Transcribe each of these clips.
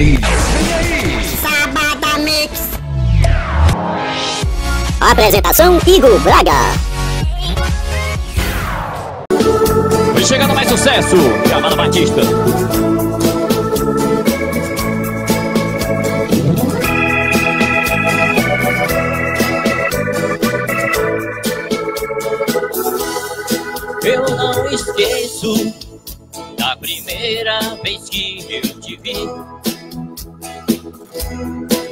aí? Sabada Mix. Apresentação Igor Braga. chegando mais sucesso, Camada Batista. Eu não esqueço da primeira vez que eu te vi.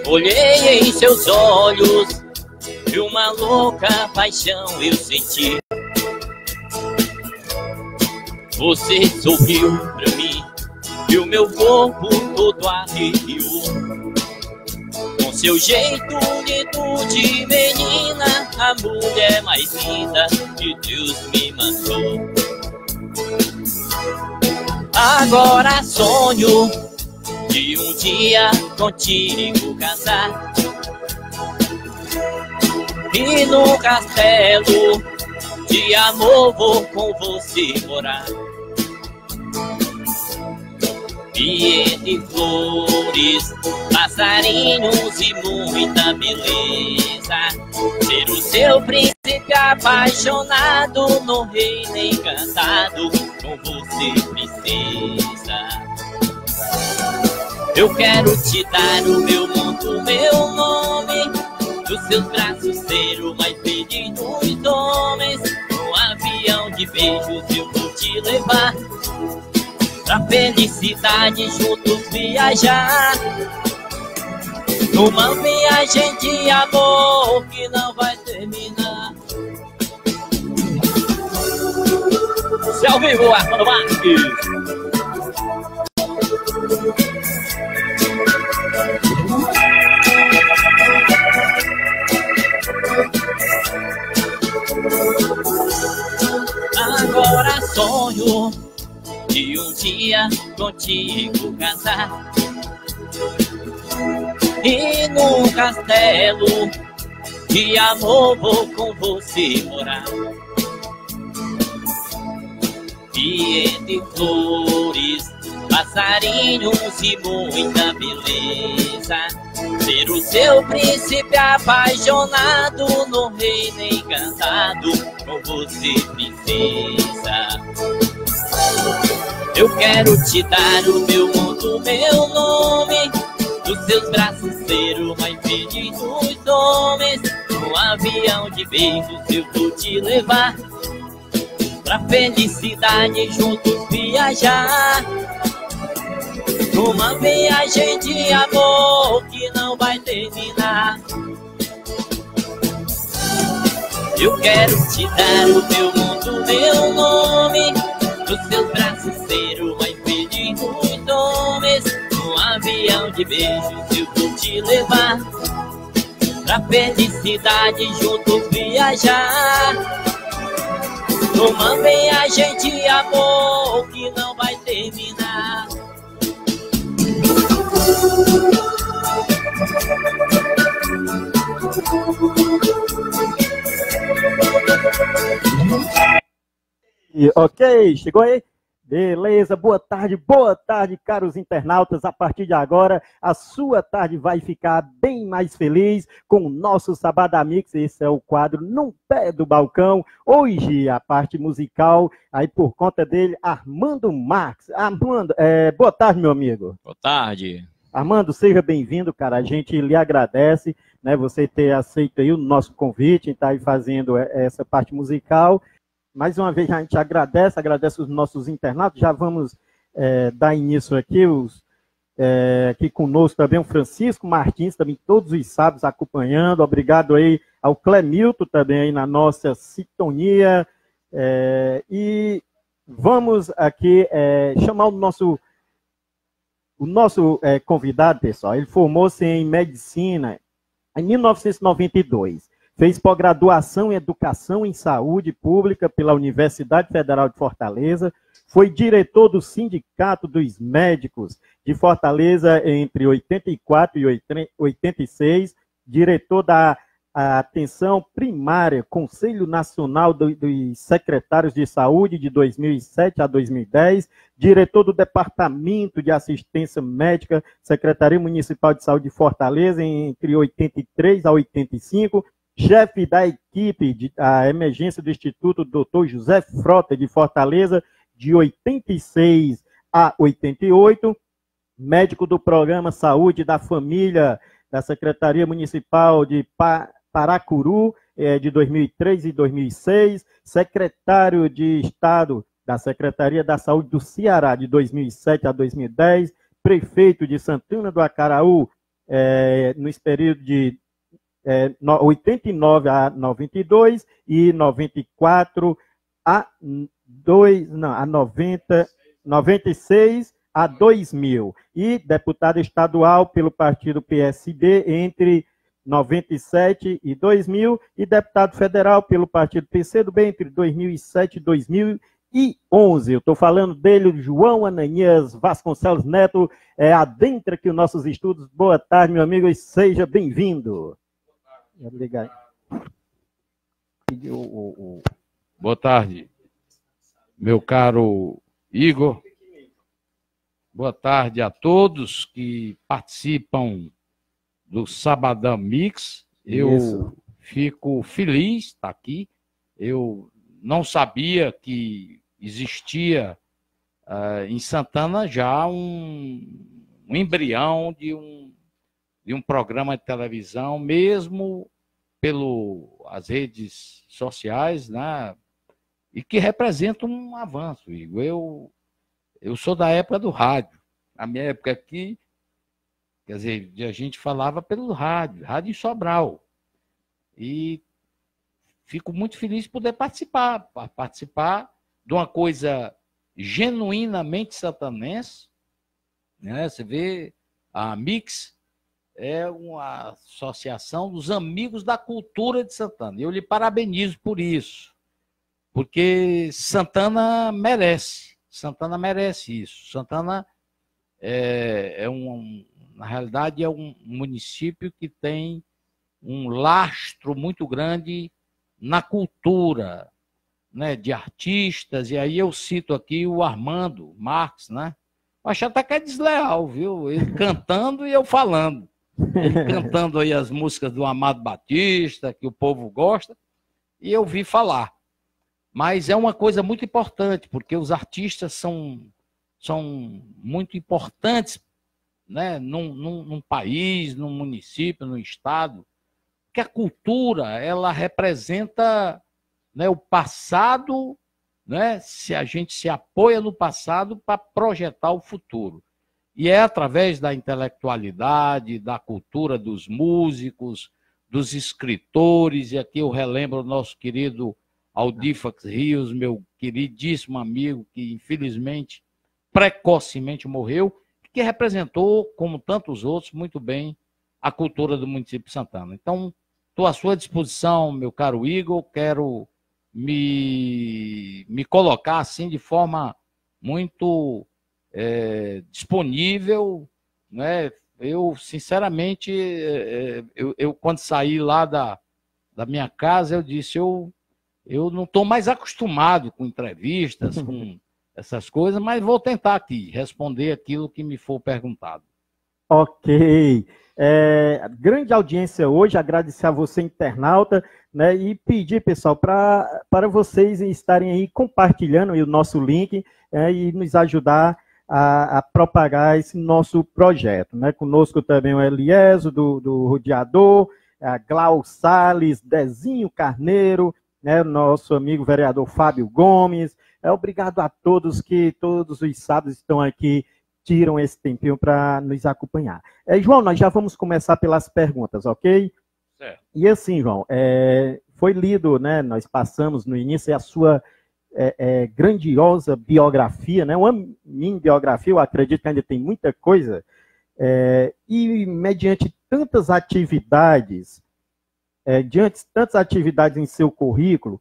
Olhei em seus olhos e uma louca paixão eu senti. Você sorriu pra mim e o meu corpo todo arrepiou. Com seu jeito lindo de menina, a mulher mais linda que Deus me mandou. Agora sonho de um dia contigo casar. E no castelo de amor vou com você morar. E entre flores, passarinhos e muita beleza. Ser o seu príncipe apaixonado no reino encantado. Com você, princesa. Eu quero te dar o meu mundo, meu nome. Nos seus braços ser o mais feliz dos homens. Um avião de beijos eu vou te levar. Pra felicidade juntos viajar. Uma viagem de amor que não vai terminar. Se ao vivo, Armando Marques. Agora sonho de um dia contigo casar E num castelo de amor vou com você morar E entre flores, passarinhos e muita beleza Ser o seu príncipe apaixonado no reino encantado com você, princesa. Eu quero te dar o meu mundo, meu nome. Dos seus braços ser uma infeliz dos homens. Um avião de beijos eu vou te levar. Pra felicidade juntos viajar uma viagem de amor que não vai terminar. Eu quero te dar o meu mundo, meu nome. Nos teus braços ser uma e de muitos homens. Um avião de beijos eu vou te levar. Pra felicidade juntos viajar. Uma viagem de amor que não vai terminar. Ok, chegou aí? Beleza, boa tarde, boa tarde, caros internautas. A partir de agora, a sua tarde vai ficar bem mais feliz com o nosso Sabada Mix. Esse é o quadro Num Pé do Balcão. Hoje, a parte musical, aí por conta dele, Armando Marx. Armando, é, boa tarde, meu amigo. Boa tarde. Armando, seja bem-vindo, cara. A gente lhe agradece, né, você ter aceito aí o nosso convite, estar tá aí fazendo essa parte musical. Mais uma vez a gente agradece, agradece os nossos internatos. Já vamos é, dar início aqui os é, aqui conosco também o Francisco Martins, também todos os sábios acompanhando. Obrigado aí ao Clemilton também aí na nossa sintonia. É, e vamos aqui é, chamar o nosso o nosso é, convidado, pessoal, ele formou-se em medicina em 1992. Fez pós-graduação em Educação em Saúde Pública pela Universidade Federal de Fortaleza. Foi diretor do Sindicato dos Médicos de Fortaleza entre 84 e 86. Diretor da a atenção primária, Conselho Nacional dos Secretários de Saúde de 2007 a 2010, diretor do Departamento de Assistência Médica, Secretaria Municipal de Saúde de Fortaleza, entre 83 a 85, chefe da equipe de a emergência do Instituto Dr. José Frota de Fortaleza, de 86 a 88, médico do Programa Saúde da Família da Secretaria Municipal de Paracuru, é, de 2003 e 2006, secretário de Estado da Secretaria da Saúde do Ceará, de 2007 a 2010, prefeito de Santana do Acaraú, é, nos períodos de é, eh, 89 a 92 e 94 a 2, não, a 90, 96 a 2000 e deputado estadual pelo partido PSD entre 97 e 2000 e deputado federal pelo Partido PCdoB entre 2007 e 2011. Eu estou falando dele, João Ananias Vasconcelos Neto. É, adentra aqui os nossos estudos. Boa tarde, meu amigo, e seja bem-vindo. Obrigado. Boa tarde, meu caro Igor. Boa tarde a todos que participam do Sabadão Mix. Eu Isso. fico feliz estar tá aqui. Eu não sabia que existia uh, em Santana já um, um embrião de um, de um programa de televisão, mesmo pelas redes sociais, né? e que representa um avanço, Igor. Eu, eu sou da época do rádio. Na minha época aqui, Quer dizer, a gente falava pelo rádio, rádio em Sobral. E fico muito feliz de poder participar, participar de uma coisa genuinamente satanense. Né? Você vê a Mix, é uma associação dos amigos da cultura de Santana. Eu lhe parabenizo por isso, porque Santana merece, Santana merece isso. Santana é, é um, na realidade, é um município que tem um lastro muito grande na cultura, né, de artistas, e aí eu cito aqui o Armando Marx, né? O tá até que é desleal, viu? Ele cantando e eu falando. Ele cantando aí as músicas do Amado Batista, que o povo gosta, e eu vi falar. Mas é uma coisa muito importante, porque os artistas são, são muito importantes né, num, num, num país, num município, num estado, que a cultura ela representa né, o passado, né, se a gente se apoia no passado para projetar o futuro. E é através da intelectualidade, da cultura dos músicos, dos escritores, e aqui eu relembro o nosso querido Aldifax Rios, meu queridíssimo amigo, que infelizmente precocemente morreu, que representou, como tantos outros, muito bem a cultura do município de Santana. Então, estou à sua disposição, meu caro Igor, quero me, me colocar assim de forma muito é, disponível, né? Eu, sinceramente, é, é eu, eu, quando saí lá da, da minha casa, eu disse, eu, eu não estou mais acostumado com entrevistas, com essas coisas, mas vou tentar aqui responder aquilo que me for perguntado. Ok. É, grande audiência hoje, agradecer a você, internauta, né, e pedir, pessoal, para vocês estarem aí compartilhando aí o nosso link é, e nos ajudar a, a, propagar esse nosso projeto. Né? Conosco também o Elieso, do, do Rodeador, a Glau Salles, Dezinho Carneiro, né, nosso amigo vereador Fábio Gomes, é obrigado a todos que todos os sábados estão aqui, tiram esse tempinho para nos acompanhar. É, João, nós já vamos começar pelas perguntas, ok? É. E assim, João, é, foi lido, né? Nós passamos no início é a sua é, é, grandiosa biografia, né? Uma minha biografia, eu acredito que ainda tem muita coisa. e mediante tantas atividades, diante de tantas atividades em seu currículo,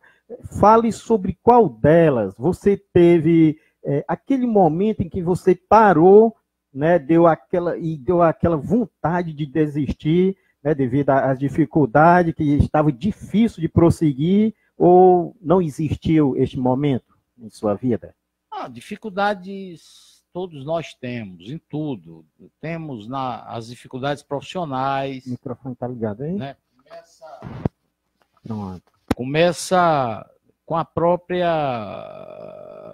Fale sobre qual delas você teve é, aquele momento em que você parou, né, deu aquela e deu aquela vontade de desistir, né, devido às dificuldades que estava difícil de prosseguir ou não existiu este momento em sua vida? Ah, dificuldades todos nós temos em tudo. Temos na, as dificuldades profissionais. O microfone está ligado aí? Né? Pronto começa com a própria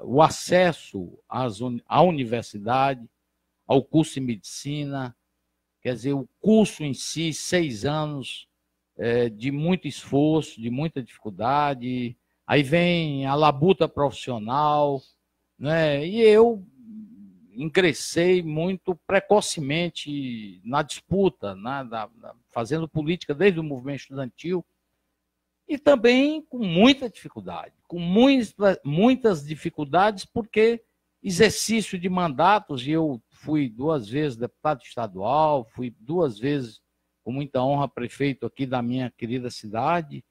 o acesso às, à universidade, ao curso de medicina, quer dizer, o curso em si, seis anos é, de muito esforço, de muita dificuldade, aí vem a labuta profissional, né? e eu ingressei muito precocemente na disputa, na, né? fazendo política desde o movimento estudantil, e também com muita dificuldade, com muitas dificuldades, porque exercício de mandatos, e eu fui duas vezes deputado estadual, fui duas vezes, com muita honra, prefeito aqui da minha querida cidade,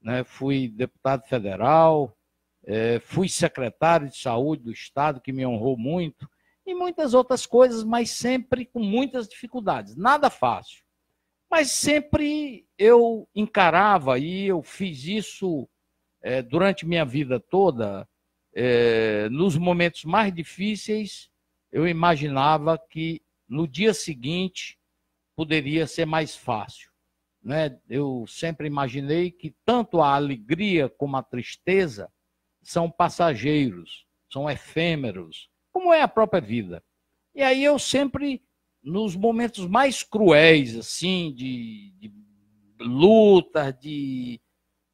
né? fui deputado federal, é, fui secretário de saúde do Estado, que me honrou muito, e muitas outras coisas, mas sempre com muitas dificuldades, nada fácil. Mas sempre eu encarava, e eu fiz isso é, durante minha vida toda, é, nos momentos mais difíceis, eu imaginava que no dia seguinte poderia ser mais fácil. Né? Eu sempre imaginei que tanto a alegria como a tristeza são passageiros, são efêmeros, como é a própria vida. E aí eu sempre nos momentos mais cruéis, assim, de, de luta, de,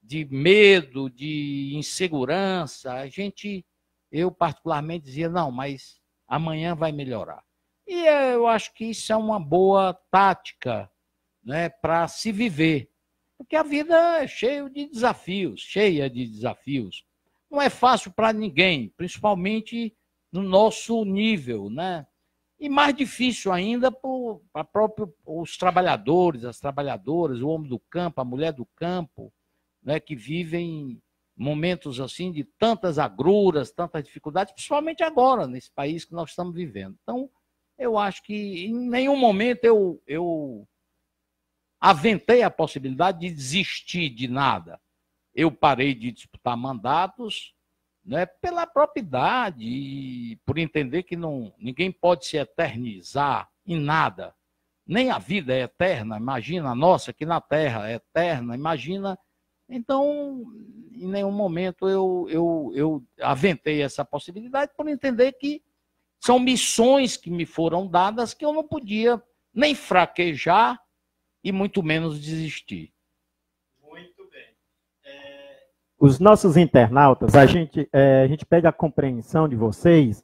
de medo, de insegurança, a gente, eu particularmente dizia, não, mas amanhã vai melhorar. E eu acho que isso é uma boa tática né, para se viver. Porque a vida é cheia de desafios, cheia de desafios. Não é fácil para ninguém, principalmente no nosso nível, né? E mais difícil ainda para próprio os trabalhadores, as trabalhadoras, o homem do campo, a mulher do campo, né, que vivem momentos assim de tantas agruras, tantas dificuldades, principalmente agora, nesse país que nós estamos vivendo. Então, eu acho que em nenhum momento eu, eu aventei a possibilidade de desistir de nada. Eu parei de disputar mandatos, né, pela propriedade e por entender que não, ninguém pode se eternizar em nada. Nem a vida é eterna, imagina a nossa aqui na Terra é eterna, imagina. Então, em nenhum momento eu, eu, eu aventei essa possibilidade por entender que são missões que me foram dadas que eu não podia nem fraquejar e muito menos desistir. os nossos internautas, a gente, é, a gente pede a compreensão de vocês.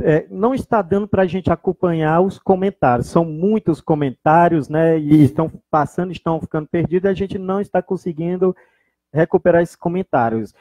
É, não está dando para a gente acompanhar os comentários. São muitos comentários, né? E estão passando, estão ficando perdidos, a gente não está conseguindo recuperar esses comentários.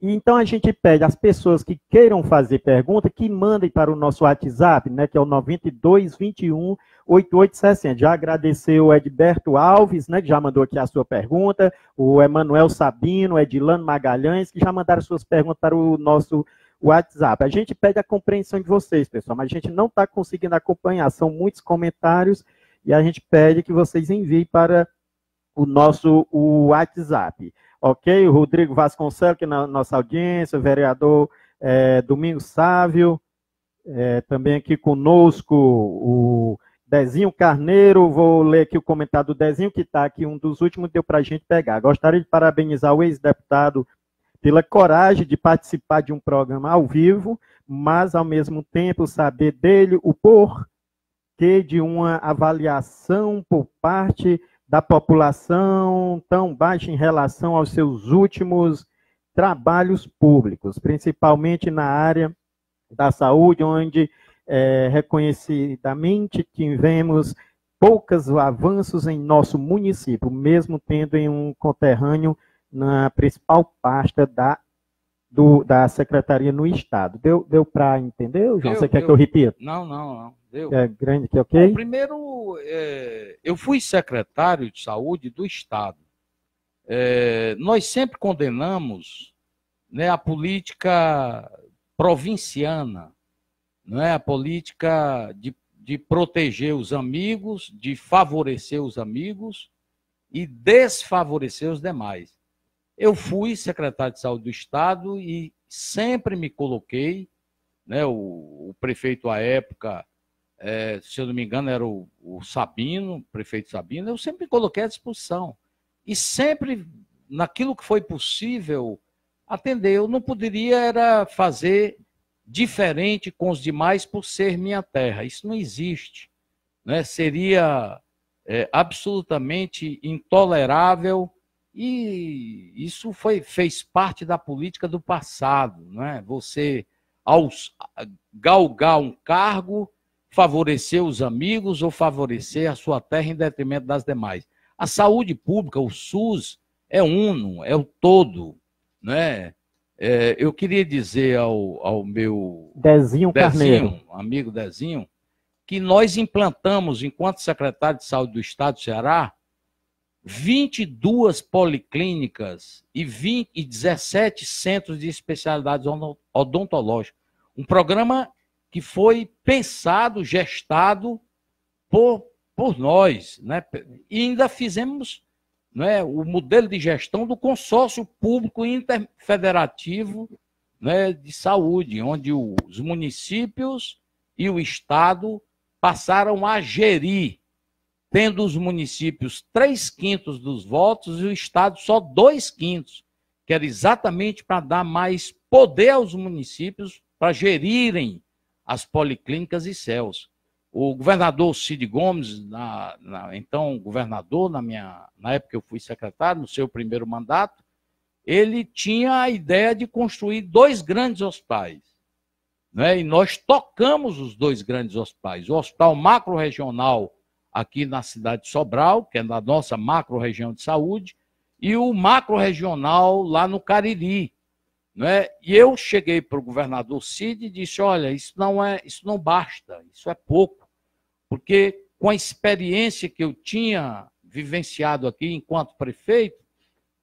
E, então a gente pede às pessoas que queiram fazer pergunta que mandem para o nosso WhatsApp, né? Que é o 9221 8860. Já agradecer o Edberto Alves, né, que já mandou aqui a sua pergunta, o Emanuel Sabino, Edilano Magalhães, que já mandaram suas perguntas para o nosso WhatsApp. A gente pede a compreensão de vocês, pessoal, mas a gente não está conseguindo acompanhar, são muitos comentários e a gente pede que vocês enviem para o nosso o WhatsApp. Ok? O Rodrigo Vasconcelos, que é na nossa audiência, o vereador é, Domingos Sávio, é, também aqui conosco o Dezinho Carneiro, vou ler aqui o comentário do Dezinho, que está aqui, um dos últimos deu para a gente pegar. Gostaria de parabenizar o ex-deputado pela coragem de participar de um programa ao vivo, mas, ao mesmo tempo, saber dele o porquê de uma avaliação por parte da população tão baixa em relação aos seus últimos trabalhos públicos, principalmente na área da saúde, onde é, reconhecidamente tivemos poucos avanços em nosso município, mesmo tendo em um conterrâneo na principal pasta da, do, da secretaria no Estado. Deu, deu para entender, João? Deu, Você quer que eu repita? Não, não, não. Deu. É grande que é ok? Bom, primeiro, é, eu fui secretário de saúde do Estado. É, nós sempre condenamos né, a política provinciana não é? A política de, de proteger os amigos, de favorecer os amigos e desfavorecer os demais. Eu fui secretário de saúde do Estado e sempre me coloquei, né, o, o prefeito à época, é, se eu não me engano, era o, o Sabino, o prefeito Sabino, eu sempre me coloquei à disposição. E sempre, naquilo que foi possível, atender. Eu não poderia era fazer diferente com os demais por ser minha terra. Isso não existe. Né? Seria é, absolutamente intolerável e isso foi, fez parte da política do passado. Né? Você aos, galgar um cargo, favorecer os amigos ou favorecer a sua terra em detrimento das demais. A saúde pública, o SUS, é uno, é o todo. Né? É, eu queria dizer ao, ao meu Dezinho, Dezinho amigo Dezinho, que nós implantamos, enquanto secretário de saúde do Estado do Ceará, 22 policlínicas e, 20, e 17 centros de especialidades odontológicas. Um programa que foi pensado, gestado por, por nós. Né? E ainda fizemos né, o modelo de gestão do consórcio público interfederativo né, de saúde, onde os municípios e o Estado passaram a gerir, tendo os municípios três quintos dos votos e o Estado só dois quintos, que era exatamente para dar mais poder aos municípios para gerirem as policlínicas e céus. O governador Cid Gomes, na, na, então governador, na, minha, na época que eu fui secretário, no seu primeiro mandato, ele tinha a ideia de construir dois grandes hospitais. Né? E nós tocamos os dois grandes hospitais. O Hospital Macro-Regional, aqui na cidade de Sobral, que é na nossa macro-região de saúde, e o macro-regional lá no Cariri. Né? E eu cheguei para o governador Cid e disse: olha, isso não, é, isso não basta, isso é pouco. Porque com a experiência que eu tinha vivenciado aqui enquanto prefeito,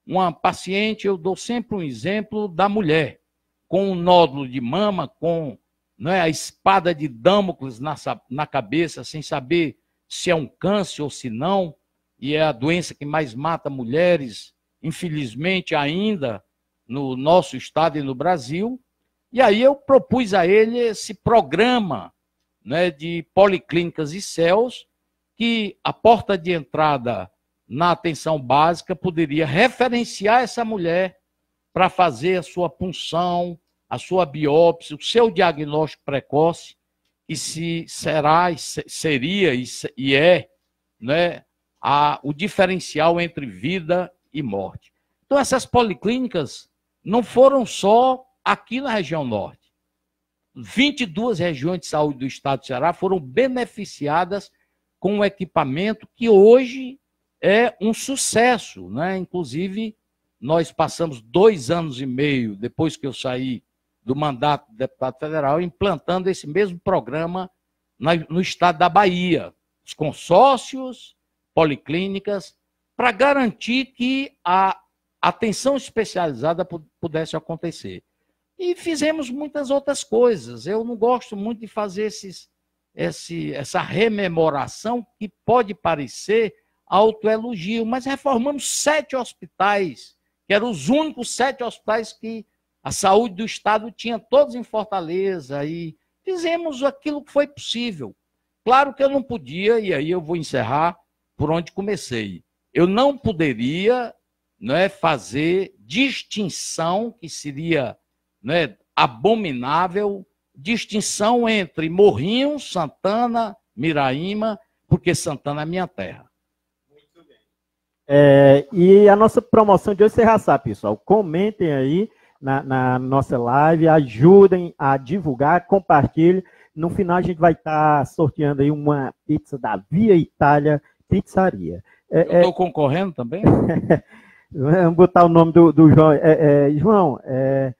uma paciente, eu dou sempre um exemplo da mulher, com um nódulo de mama, com é a espada de Damocles na, na cabeça, sem saber se é um câncer ou se não, e é a doença que mais mata mulheres, infelizmente ainda no nosso estado e no Brasil. E aí eu propus a ele esse programa né, de policlínicas e CELS, que a porta de entrada na atenção básica poderia referenciar essa mulher para fazer a sua punção, a sua biópsia, o seu diagnóstico precoce, que se será, seria e é né, a, o diferencial entre vida e morte. Então, essas policlínicas não foram só aqui na região norte. 22 regiões de saúde do estado do Ceará foram beneficiadas com o equipamento que hoje é um sucesso. Né? Inclusive, nós passamos dois anos e meio depois que eu saí do mandato de deputado federal implantando esse mesmo programa no estado da Bahia. Os consórcios, policlínicas, para garantir que a atenção especializada pudesse acontecer. E fizemos muitas outras coisas. Eu não gosto muito de fazer esses, esse, essa rememoração que pode parecer autoelogio, mas reformamos sete hospitais, que eram os únicos sete hospitais que a saúde do Estado tinha, todos em Fortaleza, e fizemos aquilo que foi possível. Claro que eu não podia, e aí eu vou encerrar por onde comecei. Eu não poderia não é, fazer distinção, que seria né, abominável distinção entre Morrinho, Santana, Miraíma, porque Santana é minha terra. Muito bem. É, e a nossa promoção de hoje, será essa, pessoal. Comentem aí na, na, nossa live, ajudem a divulgar, compartilhem. No final a gente vai estar tá sorteando aí uma pizza da Via Itália Pizzaria. É, Eu estou é... concorrendo também? Vamos botar o nome do, do João. É, é João, é,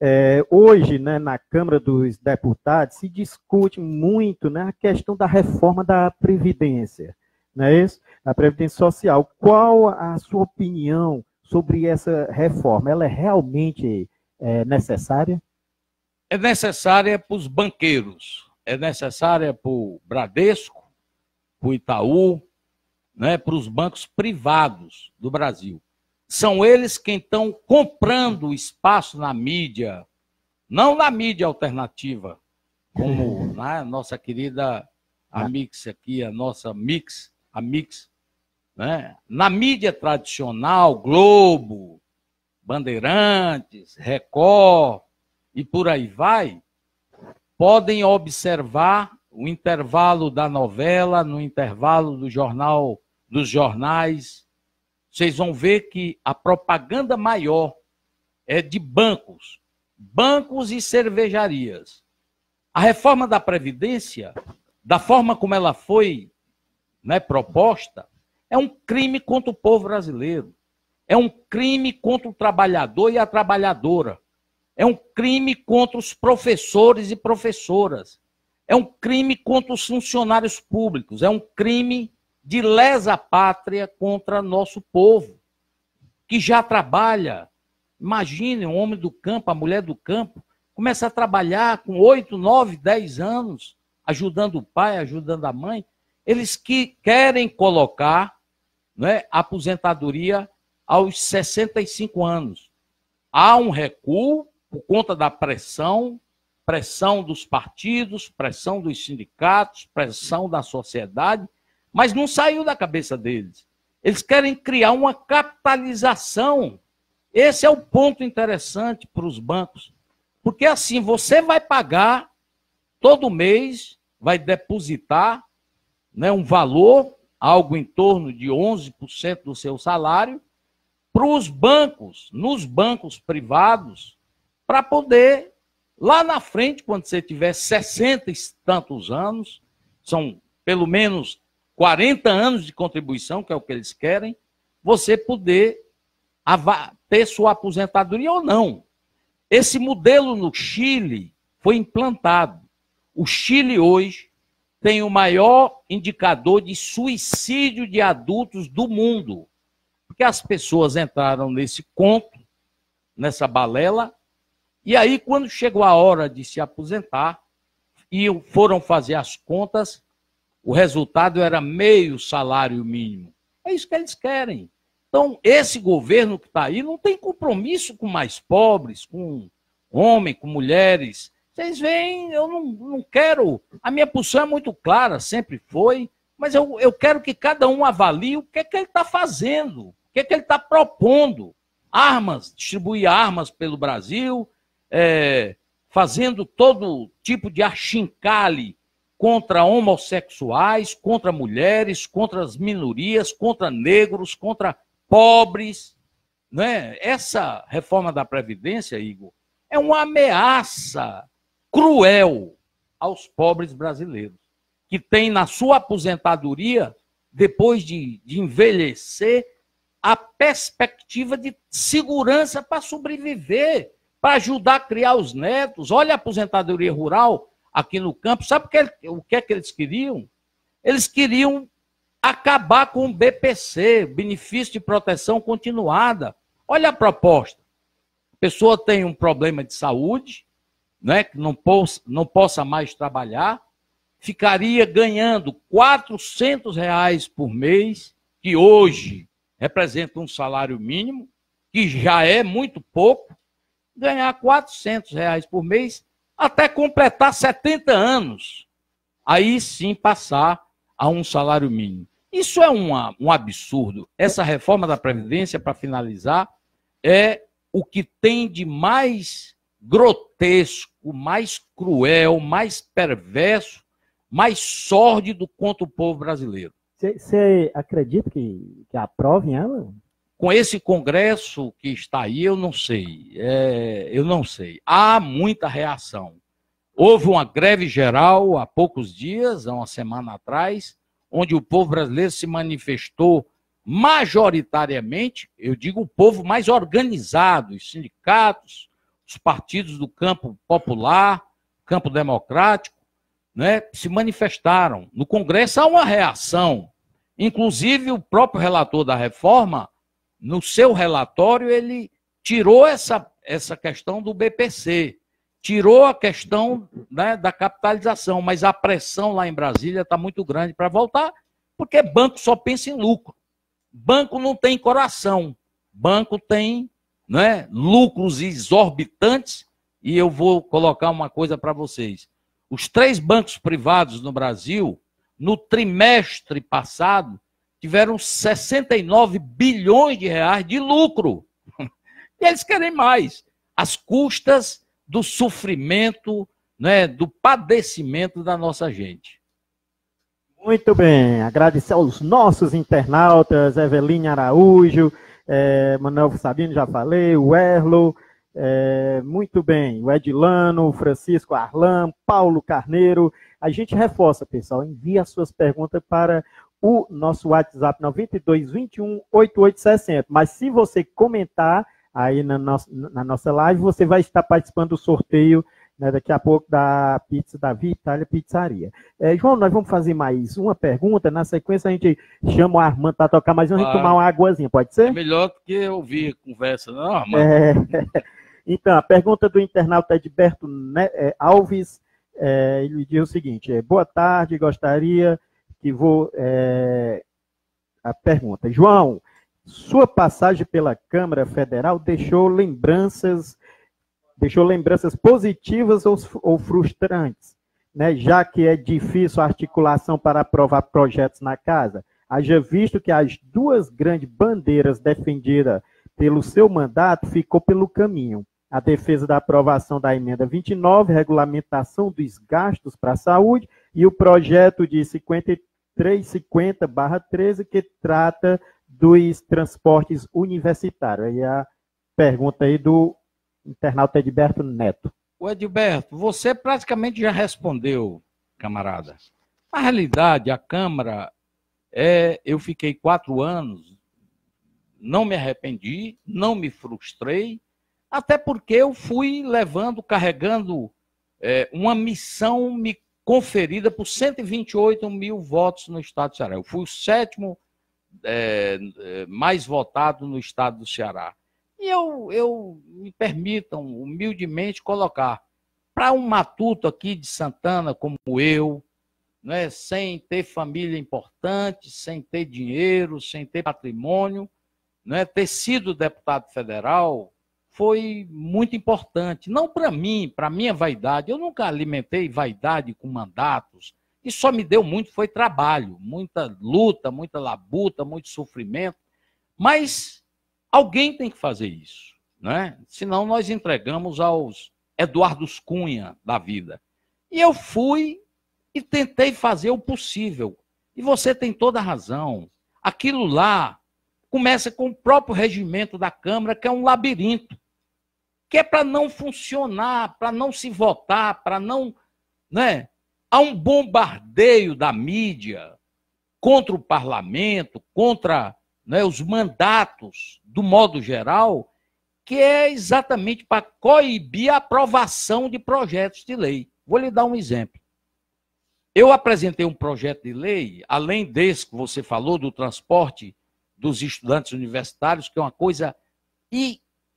é, hoje, né, na Câmara dos Deputados, se discute muito né, a questão da reforma da Previdência, não é isso? A Previdência Social. Qual a sua opinião sobre essa reforma? Ela é realmente é, necessária? É necessária para os banqueiros, é necessária para o Bradesco, para o Itaú, né, para os bancos privados do Brasil são eles quem estão comprando espaço na mídia, não na mídia alternativa, como né, nossa querida a né. Mix aqui, a nossa Mix, a Mix, né? Na mídia tradicional, Globo, Bandeirantes, Record e por aí vai, podem observar o intervalo da novela, no intervalo do jornal, dos jornais, vocês vão ver que a propaganda maior é de bancos, bancos e cervejarias. A reforma da Previdência, da forma como ela foi né, proposta, é um crime contra o povo brasileiro. É um crime contra o trabalhador e a trabalhadora. É um crime contra os professores e professoras. É um crime contra os funcionários públicos. É um crime de lesa pátria contra nosso povo, que já trabalha. Imagine um homem do campo, a mulher do campo, começa a trabalhar com 8, 9, 10 anos, ajudando o pai, ajudando a mãe. Eles que querem colocar né, aposentadoria aos 65 anos. Há um recuo por conta da pressão, pressão dos partidos, pressão dos sindicatos, pressão da sociedade, mas não saiu da cabeça deles. Eles querem criar uma capitalização. Esse é o ponto interessante para os bancos. Porque assim, você vai pagar todo mês, vai depositar né, um valor, algo em torno de 11% do seu salário, para os bancos, nos bancos privados, para poder, lá na frente, quando você tiver 60 e tantos anos, são pelo menos 40 anos de contribuição, que é o que eles querem, você poder ter sua aposentadoria ou não. Esse modelo no Chile foi implantado. O Chile hoje tem o maior indicador de suicídio de adultos do mundo. Porque as pessoas entraram nesse conto, nessa balela, e aí, quando chegou a hora de se aposentar, e foram fazer as contas, o resultado era meio salário mínimo. É isso que eles querem. Então, esse governo que está aí não tem compromisso com mais pobres, com homens, com mulheres. Vocês veem, eu não, não quero. A minha posição é muito clara, sempre foi, mas eu, eu quero que cada um avalie o que é que ele está fazendo, o que é que ele está propondo. Armas, distribuir armas pelo Brasil, é, fazendo todo tipo de achincale contra homossexuais, contra mulheres, contra as minorias, contra negros, contra pobres. Né? Essa reforma da Previdência, Igor, é uma ameaça cruel aos pobres brasileiros, que têm na sua aposentadoria, depois de, de envelhecer, a perspectiva de segurança para sobreviver, para ajudar a criar os netos. Olha a aposentadoria rural, aqui no campo. Sabe o que é que eles queriam? Eles queriam acabar com o BPC, benefício de proteção continuada. Olha a proposta. A pessoa tem um problema de saúde, né, que não possa, não possa mais trabalhar, ficaria ganhando 400 reais por mês, que hoje representa um salário mínimo, que já é muito pouco, ganhar 400 reais por mês até completar 70 anos. Aí sim passar a um salário mínimo. Isso é uma, um absurdo. Essa reforma da Previdência, para finalizar, é o que tem de mais grotesco, mais cruel, mais perverso, mais sórdido contra o povo brasileiro. Você acredita que, que aprovem ela? com esse congresso que está aí, eu não sei. É, eu não sei. Há muita reação. Houve uma greve geral há poucos dias, há uma semana atrás, onde o povo brasileiro se manifestou majoritariamente, eu digo o povo mais organizado, os sindicatos, os partidos do campo popular, campo democrático, né, se manifestaram. No Congresso há uma reação. Inclusive, o próprio relator da reforma no seu relatório, ele tirou essa, essa questão do BPC, tirou a questão né, da capitalização, mas a pressão lá em Brasília está muito grande para voltar, porque banco só pensa em lucro. Banco não tem coração, banco tem né, lucros exorbitantes, e eu vou colocar uma coisa para vocês. Os três bancos privados no Brasil, no trimestre passado, tiveram 69 bilhões de reais de lucro. E eles querem mais, às custas do sofrimento, né, do padecimento da nossa gente. Muito bem, agradecer aos nossos internautas, Eveline Araújo, é, Manuel Sabino, já falei, o Erlo, é, muito bem, o Edilano, o Francisco Arlan, Paulo Carneiro. A gente reforça, pessoal, envia as suas perguntas para o nosso WhatsApp 9221 8860. Mas se você comentar aí na nossa, na nossa live, você vai estar participando do sorteio né, daqui a pouco da pizza da Via Itália Pizzaria. É, João, nós vamos fazer mais uma pergunta. Na sequência, a gente chama o Armando para tocar mais um ah, a gente tomar uma águazinha, pode ser? É melhor do que ouvir conversa, não, Armando? É, então, a pergunta do internauta Edberto é, Alves, é, ele diz o seguinte, é, boa tarde, gostaria que vou. É, a pergunta. João, sua passagem pela Câmara Federal deixou lembranças, deixou lembranças positivas ou, ou frustrantes, né? já que é difícil a articulação para aprovar projetos na casa. Haja visto que as duas grandes bandeiras defendidas pelo seu mandato ficou pelo caminho. A defesa da aprovação da emenda 29, regulamentação dos gastos para a saúde, e o projeto de 53 350-13, que trata dos transportes universitários. Aí é a pergunta aí do internauta Edberto Neto. O Edberto, você praticamente já respondeu, camarada. Na realidade, a Câmara, é, eu fiquei quatro anos, não me arrependi, não me frustrei, até porque eu fui levando, carregando é, uma missão me conferida por 128 mil votos no estado do Ceará. Eu fui o sétimo é, é, mais votado no estado do Ceará. E eu, eu me permitam humildemente colocar para um matuto aqui de Santana como eu, né, sem ter família importante, sem ter dinheiro, sem ter patrimônio, né, ter sido deputado federal, foi muito importante. Não para mim, para minha vaidade. Eu nunca alimentei vaidade com mandatos. E só me deu muito foi trabalho, muita luta, muita labuta, muito sofrimento. Mas alguém tem que fazer isso, né? Senão nós entregamos aos Eduardos Cunha da vida. E eu fui e tentei fazer o possível. E você tem toda a razão. Aquilo lá começa com o próprio regimento da Câmara, que é um labirinto que é para não funcionar, para não se votar, para não. Né? Há um bombardeio da mídia contra o parlamento, contra né, os mandatos, do modo geral, que é exatamente para coibir a aprovação de projetos de lei. Vou lhe dar um exemplo. Eu apresentei um projeto de lei, além desse que você falou, do transporte dos estudantes universitários, que é uma coisa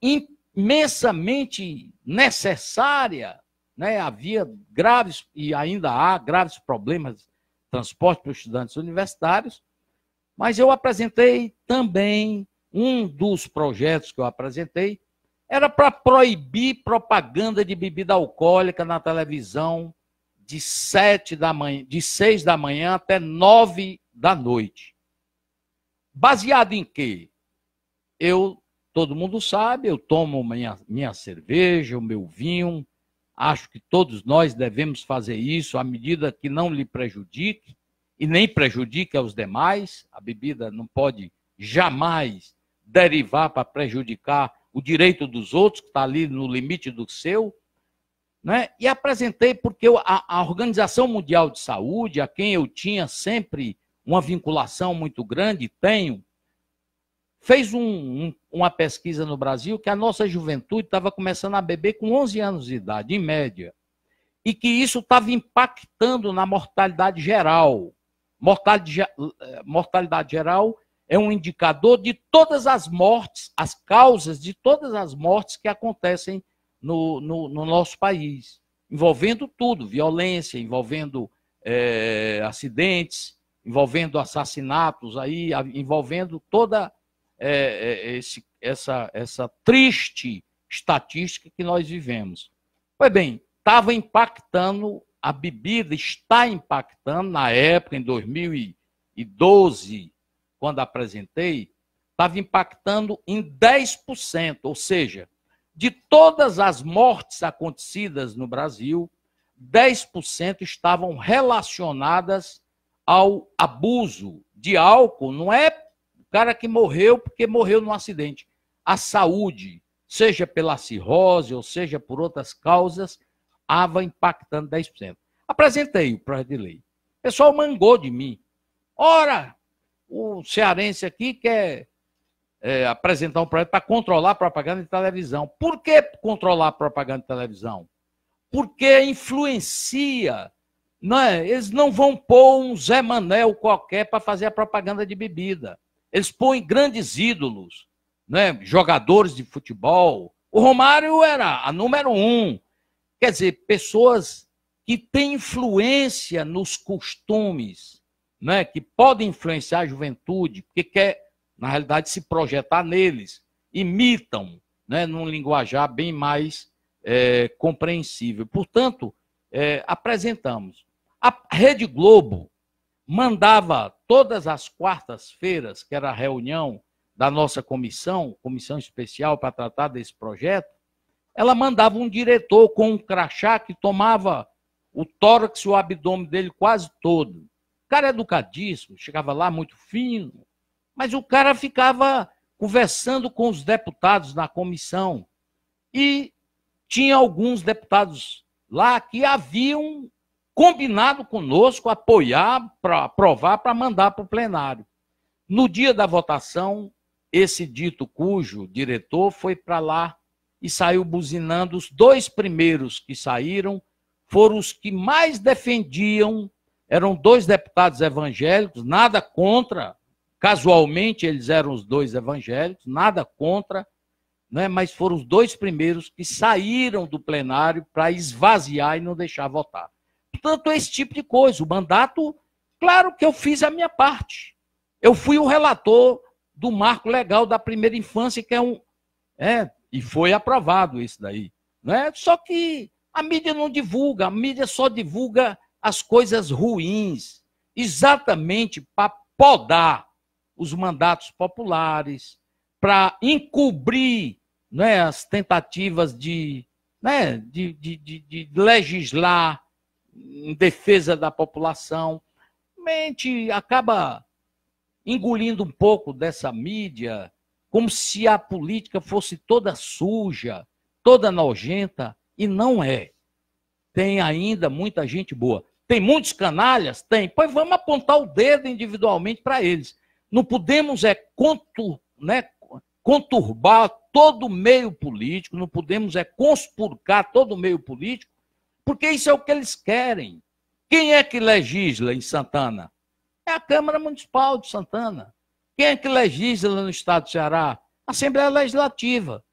impressionante imensamente necessária, né? havia graves, e ainda há graves problemas de transporte para estudantes universitários, mas eu apresentei também, um dos projetos que eu apresentei, era para proibir propaganda de bebida alcoólica na televisão de sete da manhã, de seis da manhã até nove da noite. Baseado em quê? Eu Todo mundo sabe, eu tomo minha, minha cerveja, o meu vinho. Acho que todos nós devemos fazer isso à medida que não lhe prejudique e nem prejudique aos demais. A bebida não pode jamais derivar para prejudicar o direito dos outros, que está ali no limite do seu. Né? E apresentei porque a, a Organização Mundial de Saúde, a quem eu tinha sempre uma vinculação muito grande, tenho, fez um, um, uma pesquisa no Brasil que a nossa juventude estava começando a beber com 11 anos de idade, em média. E que isso estava impactando na mortalidade geral. Mortalidade, eh, mortalidade geral é um indicador de todas as mortes, as causas de todas as mortes que acontecem no, no, no nosso país, envolvendo tudo: violência, envolvendo é, acidentes, envolvendo assassinatos, aí, envolvendo toda é, é, é, esse, essa, essa triste estatística que nós vivemos. Pois bem, estava impactando a bebida, está impactando na época, em 2012, quando apresentei, estava impactando em 10%, ou seja, de todas as mortes acontecidas no Brasil, 10% estavam relacionadas ao abuso de álcool, não é cara que morreu porque morreu num acidente. A saúde, seja pela cirrose ou seja por outras causas, estava impactando 10%. Apresentei o projeto de lei. O pessoal mangou de mim. Ora, o cearense aqui quer é, apresentar um projeto para controlar a propaganda de televisão. Por que controlar a propaganda de televisão? Porque influencia. Não é? Eles não vão pôr um Zé Manel qualquer para fazer a propaganda de bebida. Eles põem grandes ídolos, né? jogadores de futebol. O Romário era a número um. Quer dizer, pessoas que têm influência nos costumes, né? que podem influenciar a juventude, porque quer, na realidade, se projetar neles. Imitam, né? num linguajar bem mais é, compreensível. Portanto, é, apresentamos. A Rede Globo, mandava todas as quartas-feiras, que era a reunião da nossa comissão, comissão especial para tratar desse projeto, ela mandava um diretor com um crachá que tomava o tórax e o abdômen dele quase todo. O cara é educadíssimo, chegava lá muito fino, mas o cara ficava conversando com os deputados na comissão. E tinha alguns deputados lá que haviam combinado conosco apoiar, para aprovar, para mandar para o plenário. No dia da votação, esse dito cujo diretor foi para lá e saiu buzinando. Os dois primeiros que saíram foram os que mais defendiam, eram dois deputados evangélicos, nada contra, casualmente eles eram os dois evangélicos, nada contra, né? mas foram os dois primeiros que saíram do plenário para esvaziar e não deixar votar. Portanto, é esse tipo de coisa. O mandato, claro que eu fiz a minha parte. Eu fui o relator do marco legal da primeira infância, que é um. É, e foi aprovado isso daí. Né? Só que a mídia não divulga, a mídia só divulga as coisas ruins, exatamente para podar os mandatos populares, para encobrir né, as tentativas de, né, de, de, de, de legislar em defesa da população. Mente acaba engolindo um pouco dessa mídia, como se a política fosse toda suja, toda nojenta, e não é. Tem ainda muita gente boa. Tem muitos canalhas? Tem. Pois vamos apontar o dedo individualmente para eles. Não podemos é contur, né, conturbar todo o meio político, não podemos é conspurcar todo o meio político porque isso é o que eles querem. Quem é que legisla em Santana? É a Câmara Municipal de Santana. Quem é que legisla no Estado do Ceará? A Assembleia Legislativa.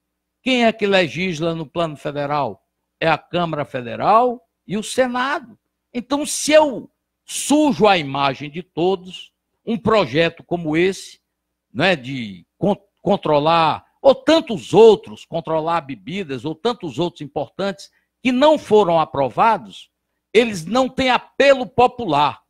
Quem é que legisla no plano federal? É a Câmara Federal e o Senado. Então, se eu sujo a imagem de todos, um projeto como esse, né, de controlar, ou tantos outros, controlar bebidas, ou tantos outros importantes, que não foram aprovados, eles não têm apelo popular,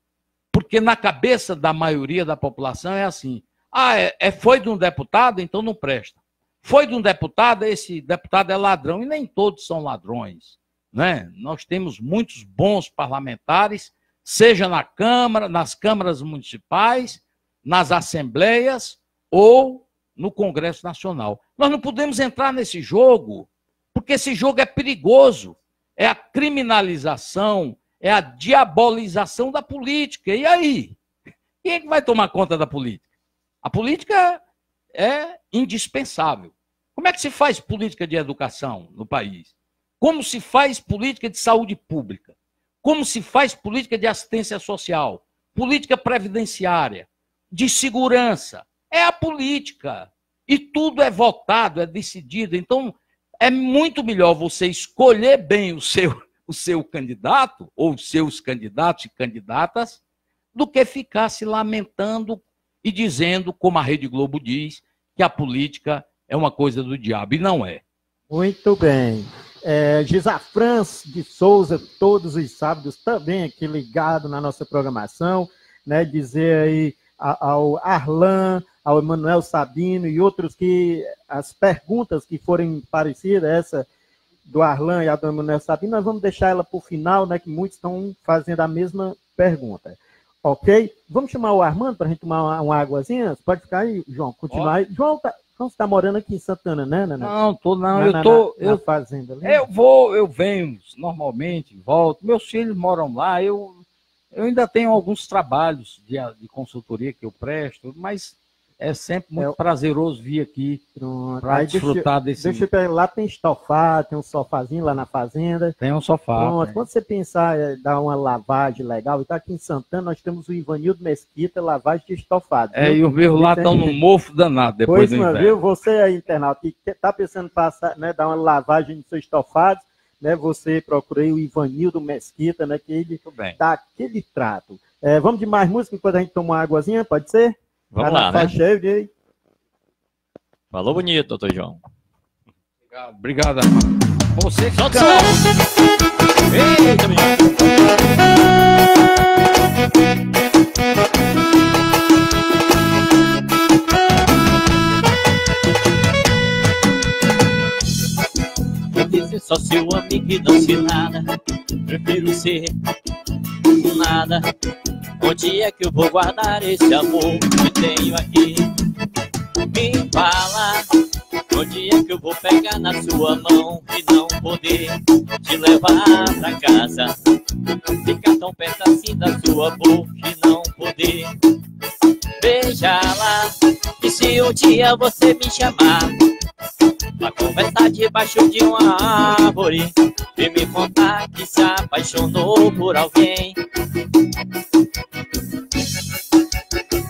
porque na cabeça da maioria da população é assim: ah, é, é, foi de um deputado, então não presta. Foi de um deputado, esse deputado é ladrão, e nem todos são ladrões. Né? Nós temos muitos bons parlamentares, seja na Câmara, nas câmaras municipais, nas assembleias ou no Congresso Nacional. Nós não podemos entrar nesse jogo, porque esse jogo é perigoso é a criminalização, é a diabolização da política. E aí? Quem é que vai tomar conta da política? A política é indispensável. Como é que se faz política de educação no país? Como se faz política de saúde pública? Como se faz política de assistência social? Política previdenciária? De segurança? É a política. E tudo é votado, é decidido. Então, é muito melhor você escolher bem o seu, o seu candidato, ou os seus candidatos e candidatas, do que ficar se lamentando e dizendo, como a Rede Globo diz, que a política é uma coisa do diabo. E não é. Muito bem. É, Gisafrans de Souza, todos os sábados, também aqui ligado na nossa programação, né? Dizer aí ao Arlan, ao Emanuel Sabino e outros que as perguntas que forem parecidas, essa do Arlan e a do Emanuel Sabino, nós vamos deixar ela para o final, né, que muitos estão fazendo a mesma pergunta. Ok? Vamos chamar o Armando para a gente tomar uma, uma águazinha? Pode ficar aí, João, continuar aí. João, tá, João, você está morando aqui em Santana, né? Nana? Não, estou não, na, eu estou. tô... eu, fazendo ali. Eu vou, eu venho normalmente, volto, meus filhos moram lá, eu eu ainda tenho alguns trabalhos de, de consultoria que eu presto, mas é sempre muito é, prazeroso vir aqui para desfrutar deixa, desse. Deixa eu lá tem estofado, tem um sofazinho lá na fazenda. Tem um sofá. Pronto, quando você pensar em dar uma lavagem legal, está aqui em Santana, nós temos o Ivanildo Mesquita, lavagem de estofado. É, viu? e os meus lá estão é no mofo danado depois pois, do Viu? Você aí, é internauta, que está pensando em passar, né, dar uma lavagem no seu estofado, né? Você procurei o Ivanildo Mesquita, né? Que ele dá aquele trato. É, vamos de mais música enquanto a gente toma uma águazinha, pode ser? Vamos lá, né? Cheio, Falou bonito, doutor João. Obrigado. Obrigado. Você que Eita, menino. Só seu amigo e não se nada Prefiro ser do nada Onde é que eu vou guardar esse amor que tenho aqui? Me fala Onde é que eu vou pegar na sua mão E não poder te levar pra casa Ficar tão perto assim da sua boca E não poder beijá-la E se um dia você me chamar Pra conversar debaixo de uma árvore E me contar que se apaixonou por alguém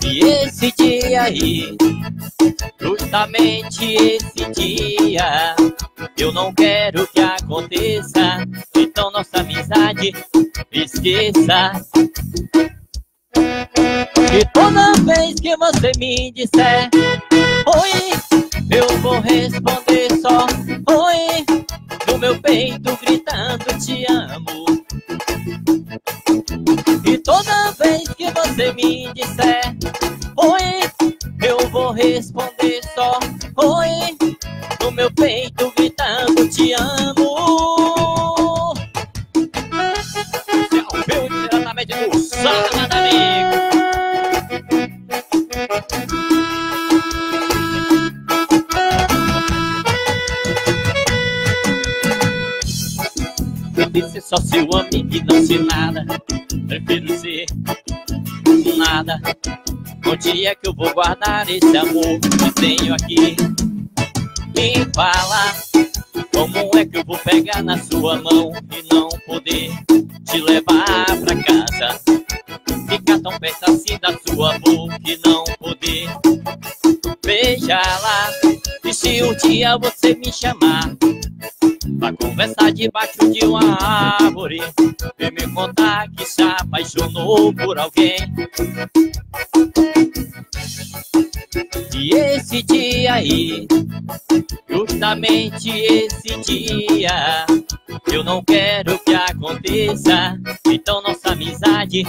E esse dia aí Justamente esse dia Eu não quero que aconteça Então nossa amizade esqueça E toda vez que você me disser Oi, eu vou responder só Oi, no meu peito gritando te amo E toda vez que você me disser Oi, eu vou responder só Oi, no meu peito gritando te amo saber ser é só seu amigo e não ser nada. Prefiro ser nada. Onde é que eu vou guardar esse amor que tenho aqui? Me fala, como é que eu vou pegar na sua mão e não poder te levar pra casa? Ficar tão perto assim da sua boca e não poder beijá-la. E se um dia você me chamar? Pra conversar debaixo de uma árvore E me contar que se apaixonou por alguém E esse dia aí Justamente esse dia Eu não quero que aconteça Então nossa amizade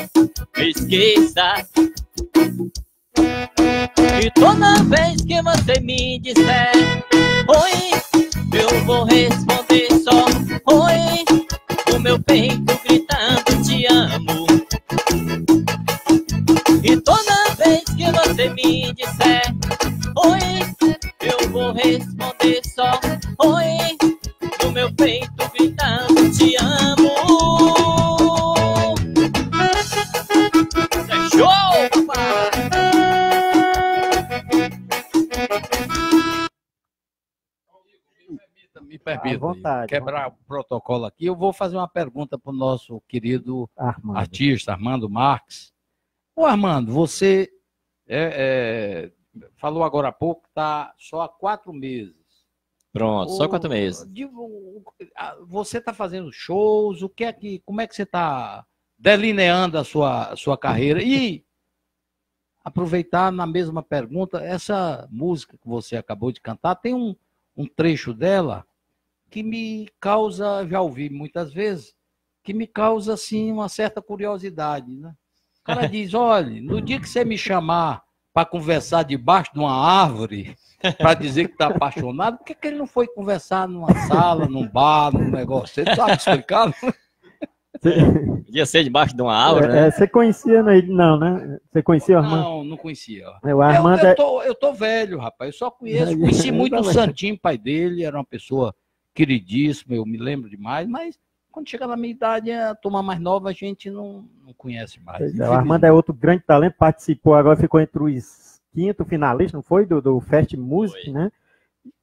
esqueça e toda vez que você me disser Oi, eu vou responder só Oi, o meu peito gritando te amo E toda vez que você me disser Oi, eu vou responder só Oi, o meu peito gritando Tá quebrar o protocolo aqui, eu vou fazer uma pergunta para o nosso querido Armando. artista Armando Marques. Ô Armando, você é, é, falou agora há pouco que está só há quatro meses. Pronto, o, só quatro meses. De, você está fazendo shows, o que é que, como é que você está delineando a sua, a sua carreira? E aproveitar na mesma pergunta, essa música que você acabou de cantar, tem um, um trecho dela que me causa, já ouvi muitas vezes, que me causa assim uma certa curiosidade, né? O cara diz: "Olhe, no dia que você me chamar para conversar debaixo de uma árvore, para dizer que está apaixonado, por que, que ele não foi conversar numa sala, num bar, num negócio? Você sabe explicar? Podia né? ser debaixo de uma árvore. É, né? É, você conhecia, né? não, né? Você conhecia o Armando? Não, não conhecia. Eu, é, Armando eu, eu, é tô, eu tô velho, rapaz. Eu só conheço. Conheci muito o Santinho, pai dele, era uma pessoa queridíssimo, eu me lembro demais, mas quando chega na minha idade, a turma mais nova, a gente não, não conhece mais. É, o Armando é outro grande talento, participou agora, ficou entre os quinto finalistas, não foi? Do, do Fest Music, foi. né?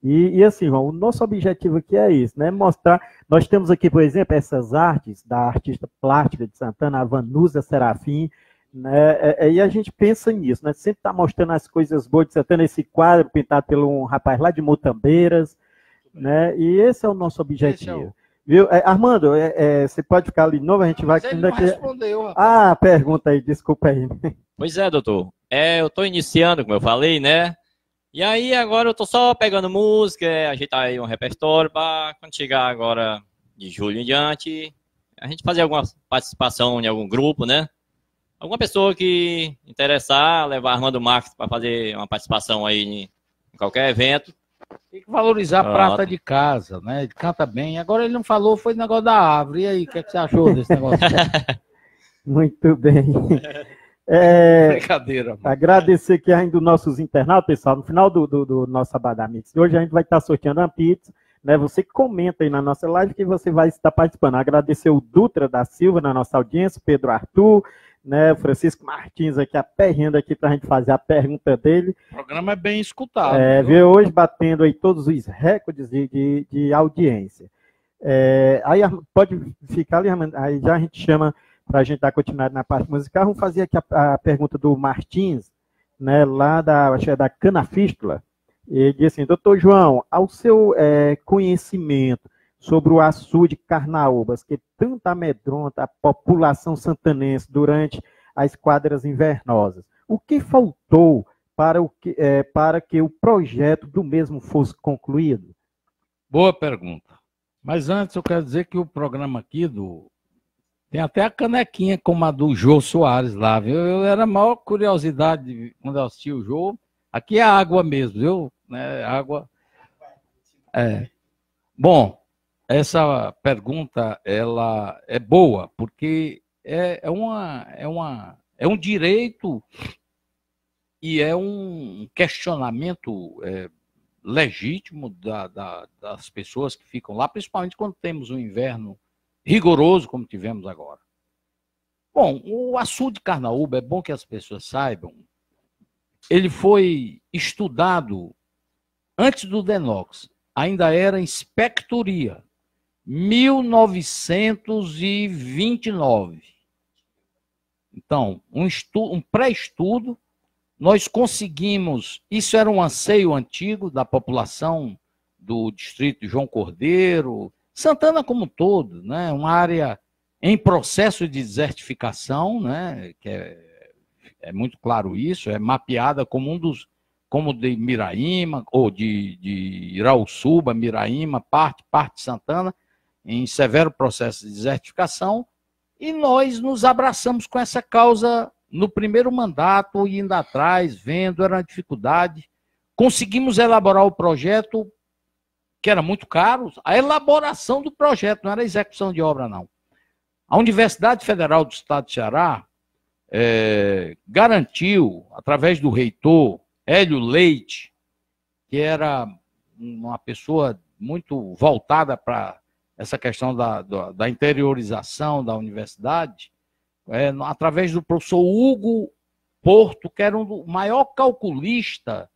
E, e, assim, João, o nosso objetivo aqui é isso, né? Mostrar. Nós temos aqui, por exemplo, essas artes da artista plástica de Santana, a Vanusa Serafim, né? É, é, e a gente pensa nisso, né? Sempre está mostrando as coisas boas de Santana, esse quadro pintado pelo um rapaz lá de Mutambeiras, né? E esse é o nosso é objetivo. Viu? É, Armando, é, é, você pode ficar ali de novo, a gente vai... Mas ele não é respondeu. Ah, pergunta aí, desculpa aí. Pois é, doutor. É, eu estou iniciando, como eu falei, né? E aí agora eu estou só pegando música, é, ajeitar aí um repertório para quando chegar agora de julho em diante, a gente fazer alguma participação em algum grupo, né? Alguma pessoa que interessar, levar a Armando Marques para fazer uma participação aí em qualquer evento, tem que valorizar a ah, prata de casa, né? Ele canta bem. Agora ele não falou, foi o negócio da árvore. E aí, o que, é que você achou desse negócio? Muito bem. É, Brincadeira. Mano. Agradecer aqui ainda os nossos internautas, pessoal. No final do, do, do nosso Abadá Mix de hoje, a gente vai estar sorteando a pizza. Né? Você comenta aí na nossa live que você vai estar participando. Agradecer o Dutra da Silva na nossa audiência, Pedro Arthur, né? Francisco Martins aqui, a aperreando aqui para a gente fazer a pergunta dele. O programa é bem escutado. É, viu? hoje batendo aí todos os recordes de, de, de audiência. É, aí pode ficar ali, aí já a gente chama para a gente dar continuidade na parte musical. Vamos fazer aqui a, a pergunta do Martins, né, lá da, acho que é da Canafístula. Ele disse assim, doutor João, ao seu é, conhecimento, sobre o açude Carnaúbas, que tanto amedronta a população santanense durante as quadras invernosas. O que faltou para, o que, é, para que o projeto do mesmo fosse concluído? Boa pergunta. Mas antes eu quero dizer que o programa aqui do. Tem até a canequinha como a do Jô Soares lá, viu? Eu era a maior curiosidade quando eu assisti o Jô. Aqui é água mesmo, viu? É, água. É. Bom, essa pergunta ela é boa porque é, é, uma, é, uma, é um direito e é um questionamento é, legítimo da, da, das pessoas que ficam lá, principalmente quando temos um inverno rigoroso como tivemos agora. Bom, o açude de Carnaúba, é bom que as pessoas saibam, ele foi estudado antes do Denox, ainda era inspectoria 1929. Então, um, um pré-estudo, nós conseguimos. Isso era um anseio antigo da população do distrito de João Cordeiro, Santana como um todo, né? Uma área em processo de desertificação, né? Que é, é muito claro isso, é mapeada como um dos como de Miraíma, ou de, de Irauçuba, Miraíma, parte, parte de Santana, em severo processo de desertificação, e nós nos abraçamos com essa causa no primeiro mandato, indo atrás, vendo, era uma dificuldade. Conseguimos elaborar o projeto, que era muito caro, a elaboração do projeto, não era a execução de obra, não. A Universidade Federal do Estado de Ceará é, garantiu, através do reitor Hélio Leite, que era uma pessoa muito voltada para essa questão da, da, da interiorização da universidade, é, através do professor Hugo Porto, que era um maior calculista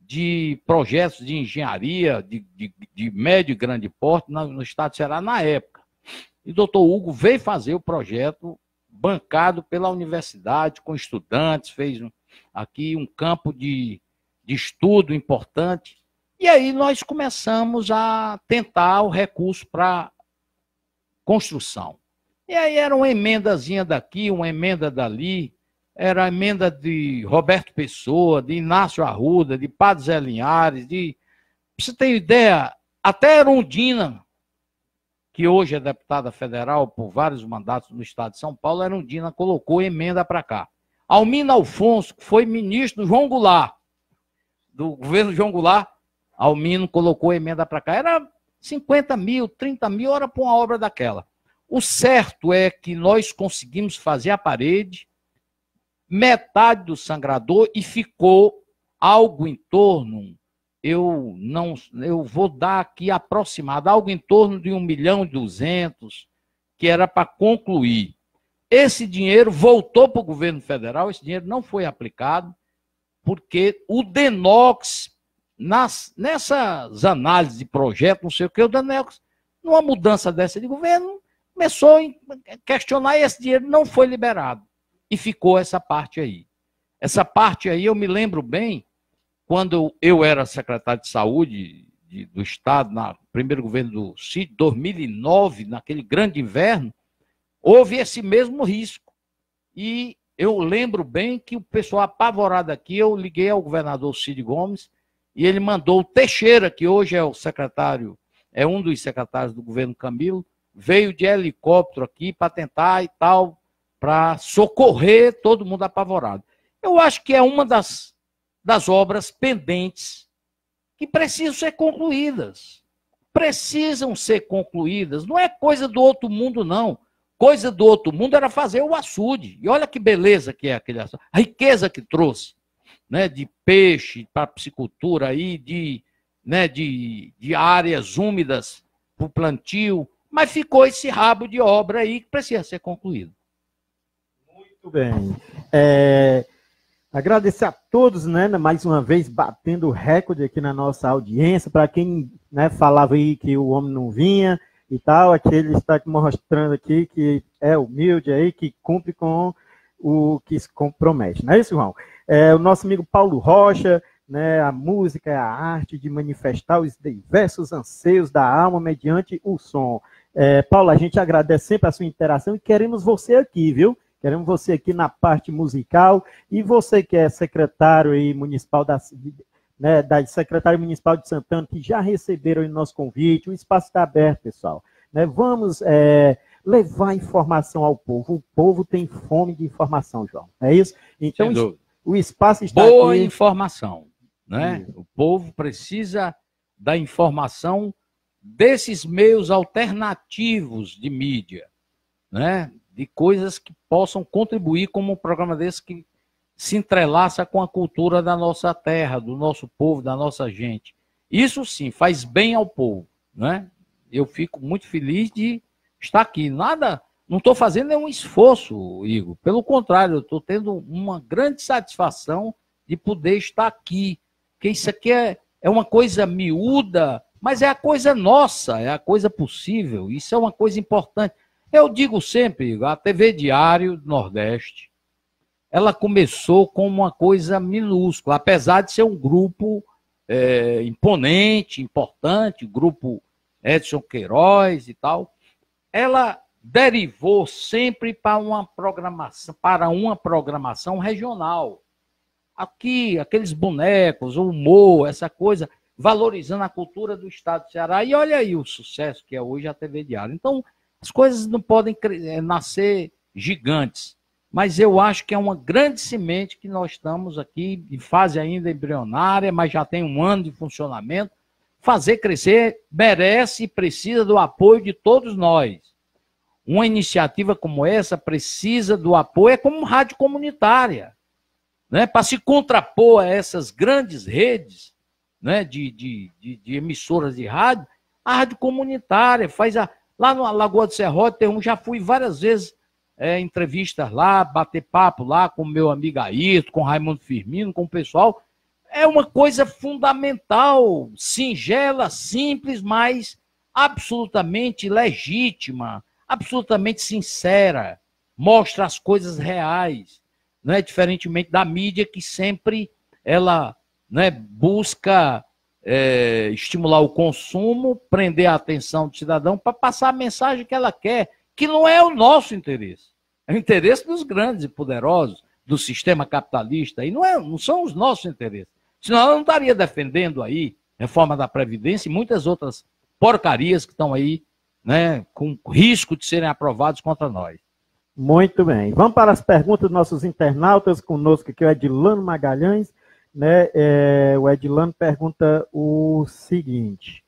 de projetos de engenharia de, de, de médio e grande porte no estado de Ceará na época. E o doutor Hugo veio fazer o projeto bancado pela universidade, com estudantes, fez um, aqui um campo de, de estudo importante. E aí nós começamos a tentar o recurso para construção. E aí era uma emendazinha daqui, uma emenda dali, era a emenda de Roberto Pessoa, de Inácio Arruda, de Padre Zé Linhares, de... Você tem ideia? Até Erundina, que hoje é deputada federal por vários mandatos no estado de São Paulo, Erundina colocou emenda para cá. Almina Alfonso, que foi ministro do João Goulart, do governo João Goulart, Almino colocou emenda para cá. Era 50 mil, 30 mil, era para uma obra daquela. O certo é que nós conseguimos fazer a parede, metade do sangrador, e ficou algo em torno, eu não, eu vou dar aqui aproximado, algo em torno de 1 milhão e 200, que era para concluir. Esse dinheiro voltou para o governo federal, esse dinheiro não foi aplicado, porque o Denox nas, nessas análises de projeto, não sei o que, o Daniel, numa mudança dessa de governo, começou a questionar e esse dinheiro não foi liberado. E ficou essa parte aí. Essa parte aí eu me lembro bem, quando eu era secretário de saúde de, do Estado, no primeiro governo do CID, 2009, naquele grande inverno, houve esse mesmo risco. E eu lembro bem que o pessoal apavorado aqui, eu liguei ao governador Cid Gomes e ele mandou o Teixeira, que hoje é o secretário, é um dos secretários do governo Camilo, veio de helicóptero aqui para tentar e tal, para socorrer todo mundo apavorado. Eu acho que é uma das, das obras pendentes que precisam ser concluídas. Precisam ser concluídas. Não é coisa do outro mundo, não. Coisa do outro mundo era fazer o açude. E olha que beleza que é aquele açude. A riqueza que trouxe né, de peixe para piscicultura, aí, de, né, de, de áreas úmidas para o plantio, mas ficou esse rabo de obra aí que precisa ser concluído. Muito bem. É, agradecer a todos, né, mais uma vez batendo recorde aqui na nossa audiência, para quem né, falava aí que o homem não vinha e tal, aquele está mostrando aqui que é humilde aí, que cumpre com o que se compromete, não é isso, João? É, o nosso amigo Paulo Rocha, né, a música é a arte de manifestar os diversos anseios da alma mediante o som. É, Paulo, a gente agradece sempre a sua interação e queremos você aqui, viu? Queremos você aqui na parte musical e você que é secretário aí municipal da, né, da secretária municipal de Santana, que já receberam o nosso convite, o espaço está aberto, pessoal. Né, vamos é, levar informação ao povo. O povo tem fome de informação, João. É isso? Então, o espaço está Boa aqui. informação, né? O povo precisa da informação desses meios alternativos de mídia, né? De coisas que possam contribuir como um programa desse que se entrelaça com a cultura da nossa terra, do nosso povo, da nossa gente. Isso sim faz bem ao povo, né? Eu fico muito feliz de estar aqui. Nada não estou fazendo nenhum esforço, Igor. Pelo contrário, estou tendo uma grande satisfação de poder estar aqui. Porque isso aqui é, é uma coisa miúda, mas é a coisa nossa, é a coisa possível. Isso é uma coisa importante. Eu digo sempre, Igor, a TV Diário do Nordeste, ela começou como uma coisa minúscula, apesar de ser um grupo é, imponente, importante, grupo Edson Queiroz e tal. Ela derivou sempre para uma programação, para uma programação regional. Aqui, aqueles bonecos, o humor, essa coisa, valorizando a cultura do estado do Ceará. E olha aí o sucesso que é hoje a TV Diário. Então, as coisas não podem eh, nascer gigantes, mas eu acho que é uma grande semente que nós estamos aqui, em fase ainda embrionária, mas já tem um ano de funcionamento. Fazer crescer merece e precisa do apoio de todos nós. Uma iniciativa como essa precisa do apoio, é como rádio comunitária, né? para se contrapor a essas grandes redes né? de, de, de, de emissoras de rádio, a rádio comunitária faz a. Lá no Lagoa do Serrote tem um, já fui várias vezes é, entrevistas lá, bater papo lá com meu amigo Ayrton, com Raimundo Firmino, com o pessoal. É uma coisa fundamental, singela, simples, mas absolutamente legítima absolutamente sincera, mostra as coisas reais, é? diferentemente da mídia que sempre ela né, busca é, estimular o consumo, prender a atenção do cidadão para passar a mensagem que ela quer, que não é o nosso interesse, é o interesse dos grandes e poderosos, do sistema capitalista, e não, é, não são os nossos interesses. Senão ela não estaria defendendo aí reforma da Previdência e muitas outras porcarias que estão aí né, com risco de serem aprovados contra nós. Muito bem. Vamos para as perguntas dos nossos internautas conosco aqui, é o Edilano Magalhães. Né, é, o Edilano pergunta o seguinte: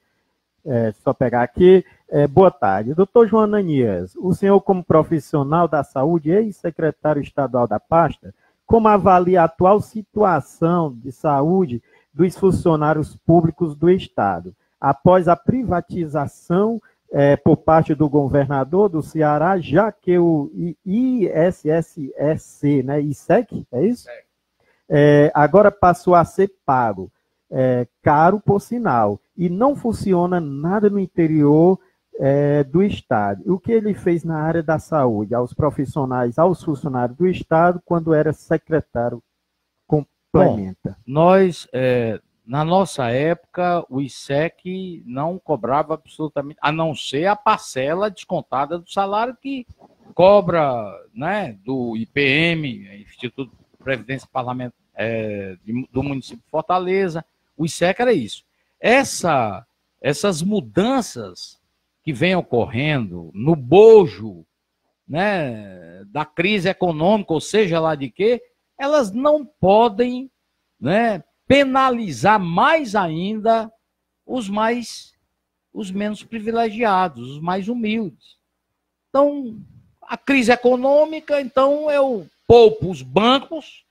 é, só pegar aqui. É, boa tarde. Doutor João Ananias, o senhor, como profissional da saúde e secretário estadual da pasta, como avalia a atual situação de saúde dos funcionários públicos do Estado após a privatização? é, por parte do governador do Ceará, já que o ISSEC, né, ISEC, é isso? É. é, agora passou a ser pago, é, caro por sinal, e não funciona nada no interior é, do Estado. O que ele fez na área da saúde, aos profissionais, aos funcionários do Estado, quando era secretário complementa? Bom, nós é, na nossa época, o ISEC não cobrava absolutamente, a não ser a parcela descontada do salário que cobra né, do IPM, Instituto de Previdência Parlamento é, do município de Fortaleza. O ISEC era isso. Essa, essas mudanças que vêm ocorrendo no bojo né, da crise econômica, ou seja lá de quê, elas não podem né, penalizar mais ainda os mais os menos privilegiados, os mais humildes. Então, a crise econômica, então eu poupo os bancos,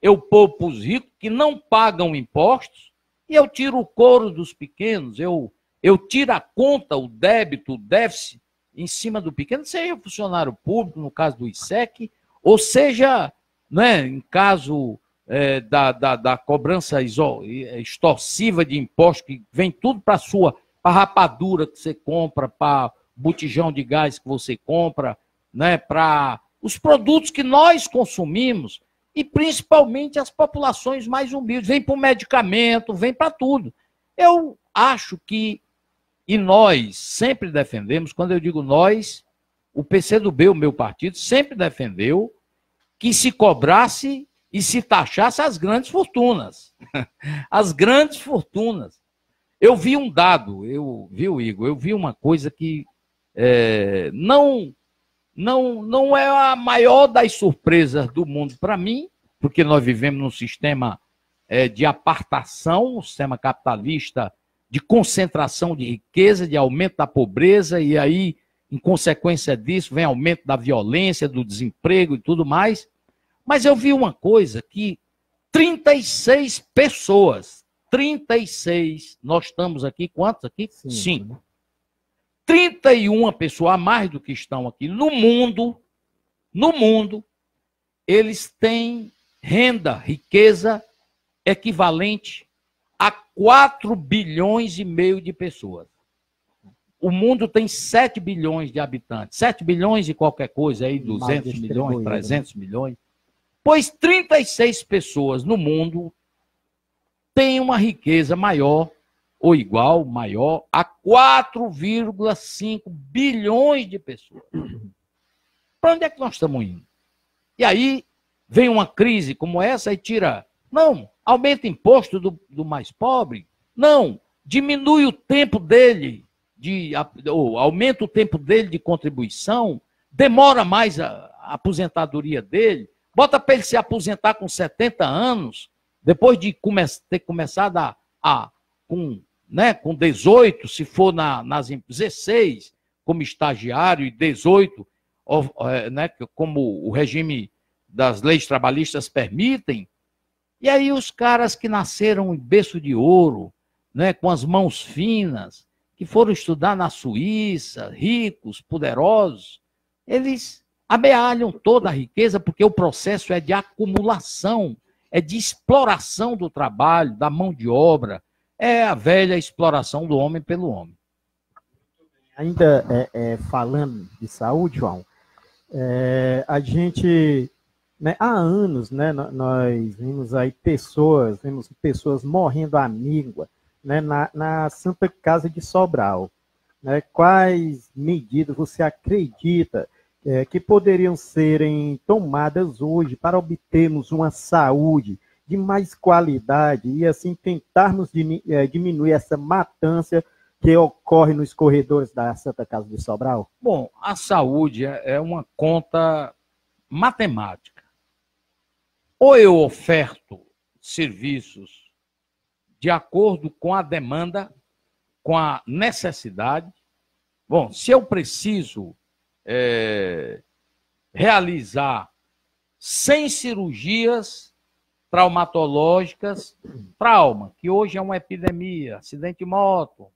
eu poupo os ricos que não pagam impostos e eu tiro o couro dos pequenos, eu eu tiro a conta, o débito, o déficit em cima do pequeno, seja funcionário público, no caso do ISEC, ou seja, né, em caso é, da, da, da, cobrança extorsiva de impostos, que vem tudo para a sua, para rapadura que você compra, para botijão de gás que você compra, né, para os produtos que nós consumimos e principalmente as populações mais humildes. Vem para o medicamento, vem para tudo. Eu acho que, e nós sempre defendemos, quando eu digo nós, o PCdoB, o meu partido, sempre defendeu que se cobrasse e se taxasse as grandes fortunas. As grandes fortunas. Eu vi um dado, eu vi o Igor, eu vi uma coisa que é, não, não, não é a maior das surpresas do mundo para mim, porque nós vivemos num sistema é, de apartação, um sistema capitalista de concentração de riqueza, de aumento da pobreza, e aí, em consequência disso, vem aumento da violência, do desemprego e tudo mais. Mas eu vi uma coisa que 36 pessoas, 36, nós estamos aqui, quantos aqui? Cinco. Cinco. 31 né? pessoas, a mais do que estão aqui, no mundo, no mundo, eles têm renda, riqueza equivalente a 4 bilhões e meio de pessoas. O mundo tem 7 bilhões de habitantes, 7 bilhões e qualquer coisa aí, 200 milhões, 300 né? milhões. Pois 36 pessoas no mundo têm uma riqueza maior ou igual, maior a 4,5 bilhões de pessoas. Para onde é que nós estamos indo? E aí vem uma crise como essa e tira. Não, aumenta imposto do, do mais pobre. Não, diminui o tempo dele, de, ou aumenta o tempo dele de contribuição, demora mais a, a aposentadoria dele, Bota para ele se aposentar com 70 anos, depois de come ter começado a, a com, né, com 18, se for na, nas 16 como estagiário e 18 é, né, como o regime das leis trabalhistas permitem. E aí os caras que nasceram em berço de ouro, né, com as mãos finas, que foram estudar na Suíça, ricos, poderosos, eles amealham toda a riqueza, porque o processo é de acumulação, é de exploração do trabalho, da mão de obra, é a velha exploração do homem pelo homem. Ainda é, é, falando de saúde, João, é, a gente né, há anos, né, nós vimos aí pessoas, vimos pessoas morrendo à míngua, né, na, na, Santa Casa de Sobral. Né. Quais medidas você acredita é, que poderiam serem tomadas hoje para obtermos uma saúde de mais qualidade e assim tentarmos é, diminuir essa matança que ocorre nos corredores da Santa Casa de Sobral? Bom, a saúde é, é uma conta matemática. Ou eu oferto serviços de acordo com a demanda, com a necessidade. Bom, se eu preciso é, realizar 100 cirurgias traumatológicas, trauma, que hoje é uma epidemia, acidente de moto,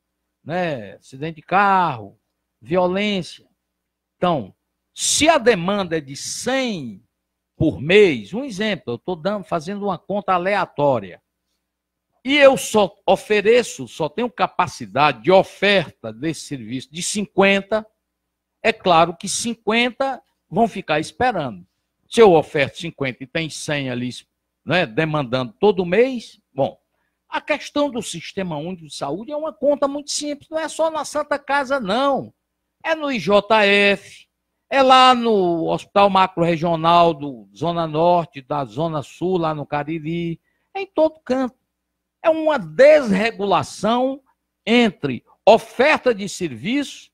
né, acidente de carro, violência. Então, se a demanda é de 100 por mês, um exemplo, eu estou fazendo uma conta aleatória, e eu só ofereço, só tenho capacidade de oferta desse serviço de 50, é claro que 50 vão ficar esperando. Se eu oferto 50 e tem 100 ali né, demandando todo mês, bom, a questão do Sistema Único de Saúde é uma conta muito simples, não é só na Santa Casa, não. É no IJF, é lá no Hospital Macro Regional do Zona Norte, da Zona Sul, lá no Cariri, é em todo canto. É uma desregulação entre oferta de serviço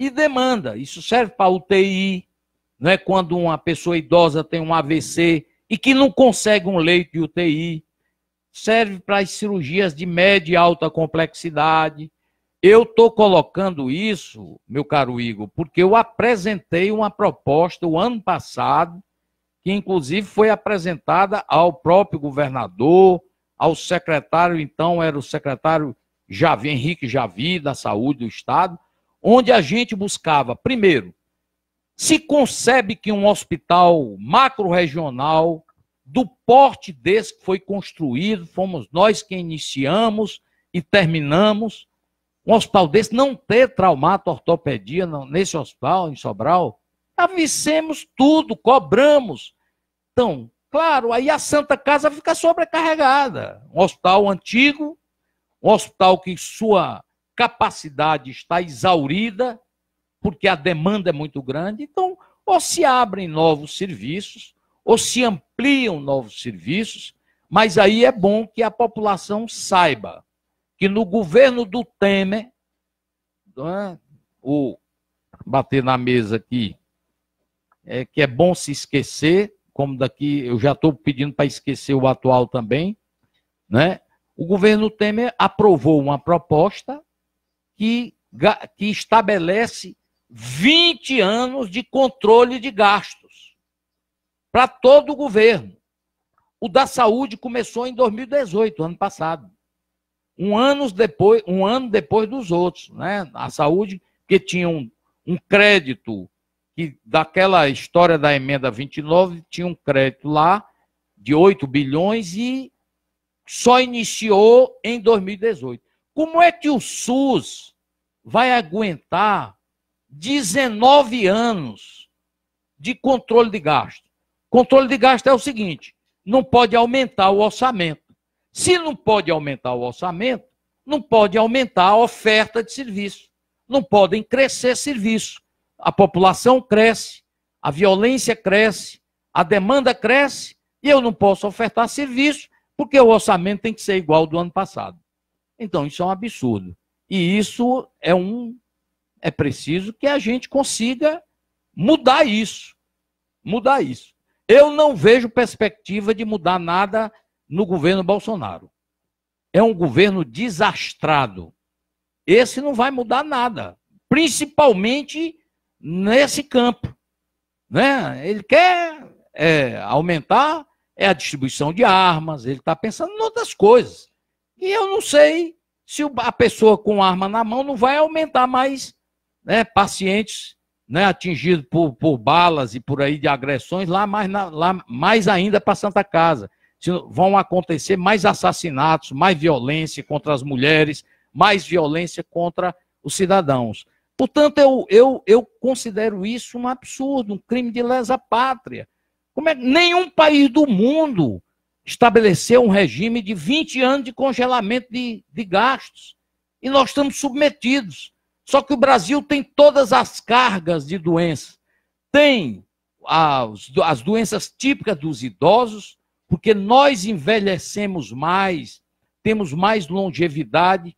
e demanda. Isso serve para UTI, não é quando uma pessoa idosa tem um AVC e que não consegue um leito de UTI. Serve para as cirurgias de média e alta complexidade. Eu estou colocando isso, meu caro Igor, porque eu apresentei uma proposta o ano passado, que inclusive foi apresentada ao próprio governador, ao secretário, então era o secretário Javi, Henrique Javi, da Saúde do Estado, onde a gente buscava, primeiro, se concebe que um hospital macro-regional, do porte desse que foi construído, fomos nós que iniciamos e terminamos, um hospital desse não ter traumato ortopedia nesse hospital, em Sobral, avisemos tudo, cobramos. Então, claro, aí a Santa Casa fica sobrecarregada. Um hospital antigo, um hospital que sua capacidade está exaurida, porque a demanda é muito grande, então ou se abrem novos serviços, ou se ampliam novos serviços, mas aí é bom que a população saiba que no governo do Temer, é? o bater na mesa aqui, é que é bom se esquecer, como daqui eu já estou pedindo para esquecer o atual também, né? O governo Temer aprovou uma proposta que, que estabelece 20 anos de controle de gastos para todo o governo. O da saúde começou em 2018, ano passado. Um ano depois, um ano depois dos outros, né? A saúde que tinha um, um crédito que daquela história da emenda 29 tinha um crédito lá de 8 bilhões e só iniciou em 2018. Como é que o SUS vai aguentar 19 anos de controle de gasto? Controle de gasto é o seguinte: não pode aumentar o orçamento. Se não pode aumentar o orçamento, não pode aumentar a oferta de serviço. Não podem crescer serviço. A população cresce, a violência cresce, a demanda cresce, e eu não posso ofertar serviço, porque o orçamento tem que ser igual ao do ano passado. Então, isso é um absurdo. E isso é um. É preciso que a gente consiga mudar isso. Mudar isso. Eu não vejo perspectiva de mudar nada no governo Bolsonaro. É um governo desastrado. Esse não vai mudar nada, principalmente nesse campo. Né? Ele quer é, aumentar é a distribuição de armas, ele está pensando em outras coisas. E eu não sei se a pessoa com arma na mão não vai aumentar mais né, pacientes né, atingidos por, por, balas e por aí de agressões, lá mais, na, lá mais ainda para Santa Casa. Se vão acontecer mais assassinatos, mais violência contra as mulheres, mais violência contra os cidadãos. Portanto, eu, eu, eu considero isso um absurdo, um crime de lesa pátria. Como é, nenhum país do mundo estabeleceu um regime de 20 anos de congelamento de, de gastos. E nós estamos submetidos. Só que o Brasil tem todas as cargas de doenças. Tem as, as doenças típicas dos idosos, porque nós envelhecemos mais, temos mais longevidade.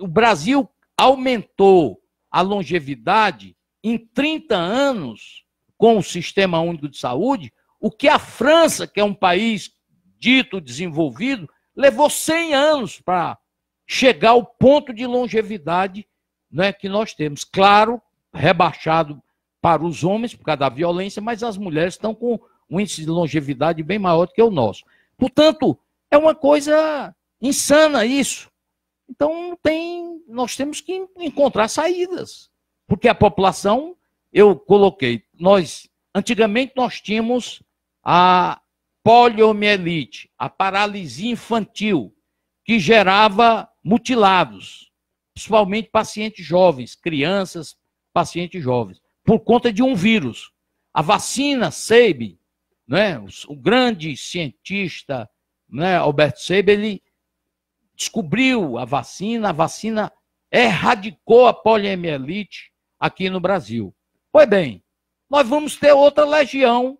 O Brasil aumentou a longevidade em 30 anos com o Sistema Único de Saúde, o que a França, que é um país dito desenvolvido, levou 100 anos para chegar ao ponto de longevidade né, que nós temos. Claro, rebaixado para os homens por causa da violência, mas as mulheres estão com um índice de longevidade bem maior do que o nosso. Portanto, é uma coisa insana isso. Então, tem, nós temos que encontrar saídas, porque a população, eu coloquei, nós antigamente nós tínhamos a poliomielite, a paralisia infantil, que gerava mutilados, principalmente pacientes jovens, crianças, pacientes jovens, por conta de um vírus. A vacina Seib, né, o grande cientista né, Albert Seib, ele descobriu a vacina, a vacina erradicou a poliomielite aqui no Brasil. Pois bem, nós vamos ter outra legião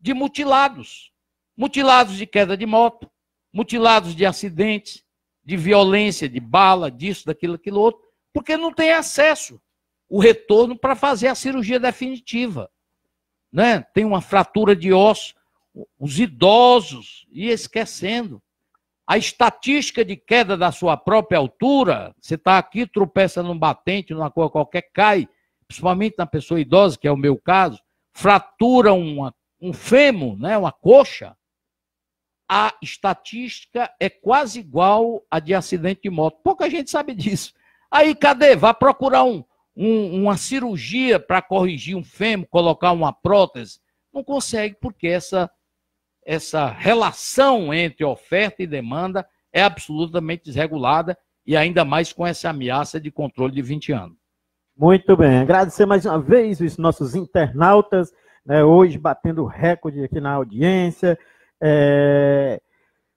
de mutilados. Mutilados de queda de moto, mutilados de acidentes, de violência, de bala, disso, daquilo, aquilo outro, porque não tem acesso o retorno para fazer a cirurgia definitiva. Né? Tem uma fratura de osso, os idosos, e esquecendo. A estatística de queda da sua própria altura, você está aqui, tropeça num batente, numa coisa qualquer, cai, principalmente na pessoa idosa, que é o meu caso, fratura uma, um fêmur, né, uma coxa, a estatística é quase igual à de acidente de moto. Pouca gente sabe disso. Aí, cadê? Vá procurar um, um, uma cirurgia para corrigir um fêmur, colocar uma prótese. Não consegue, porque essa, essa relação entre oferta e demanda é absolutamente desregulada e ainda mais com essa ameaça de controle de 20 anos. Muito bem. Agradecer mais uma vez os nossos internautas, né, hoje batendo recorde aqui na audiência. É,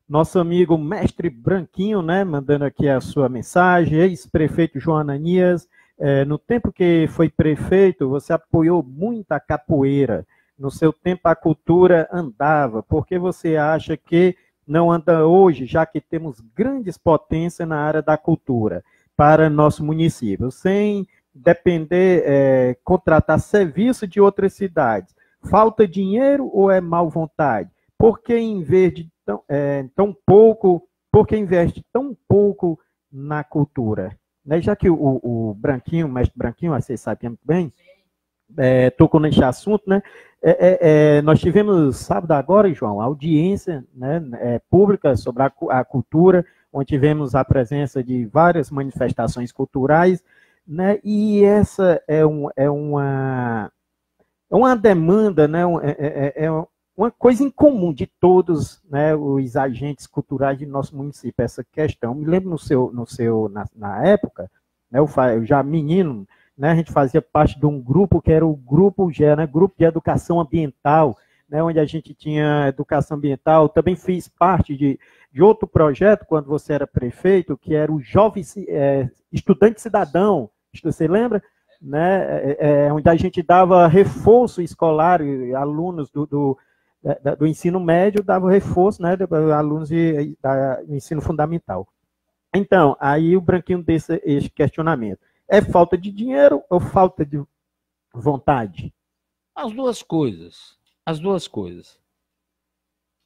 nosso amigo Mestre Branquinho, né, mandando aqui a sua mensagem, ex-prefeito João Ananias, é, no tempo que foi prefeito, você apoiou muito a capoeira. No seu tempo a cultura andava. Por que você acha que não anda hoje, já que temos grandes potências na área da cultura para nosso município, sem depender, é, contratar serviço de outras cidades? Falta dinheiro ou é mal vontade? porque em vez de tão, é, tão pouco, porque investe tão pouco na cultura? Né? Já que o, o Branquinho, o mestre Branquinho, vocês assim, sabem muito bem, é, tocou nesse assunto, né? É, é, é nós tivemos sábado agora, João, audiência né, é, pública sobre a, a, cultura, onde tivemos a presença de várias manifestações culturais, né? E essa é, um, é uma é uma demanda, né? É, é uma coisa em comum de todos né, os agentes culturais de nosso município, essa questão. me lembro no seu, no seu na, na época, né, eu, eu, já menino, né, a gente fazia parte de um grupo que era o Grupo GE, né, Grupo de Educação Ambiental, né, onde a gente tinha educação ambiental. Também fiz parte de, de outro projeto, quando você era prefeito, que era o Jovem é, Estudante Cidadão. Você lembra? Né, é, é onde a gente dava reforço escolar, alunos do, do, né, do ensino médio dava reforço, né, para alunos de, da, do ensino fundamental. Então, aí o Branquinho desse esse questionamento. É falta de dinheiro ou falta de vontade? As duas coisas. As duas coisas.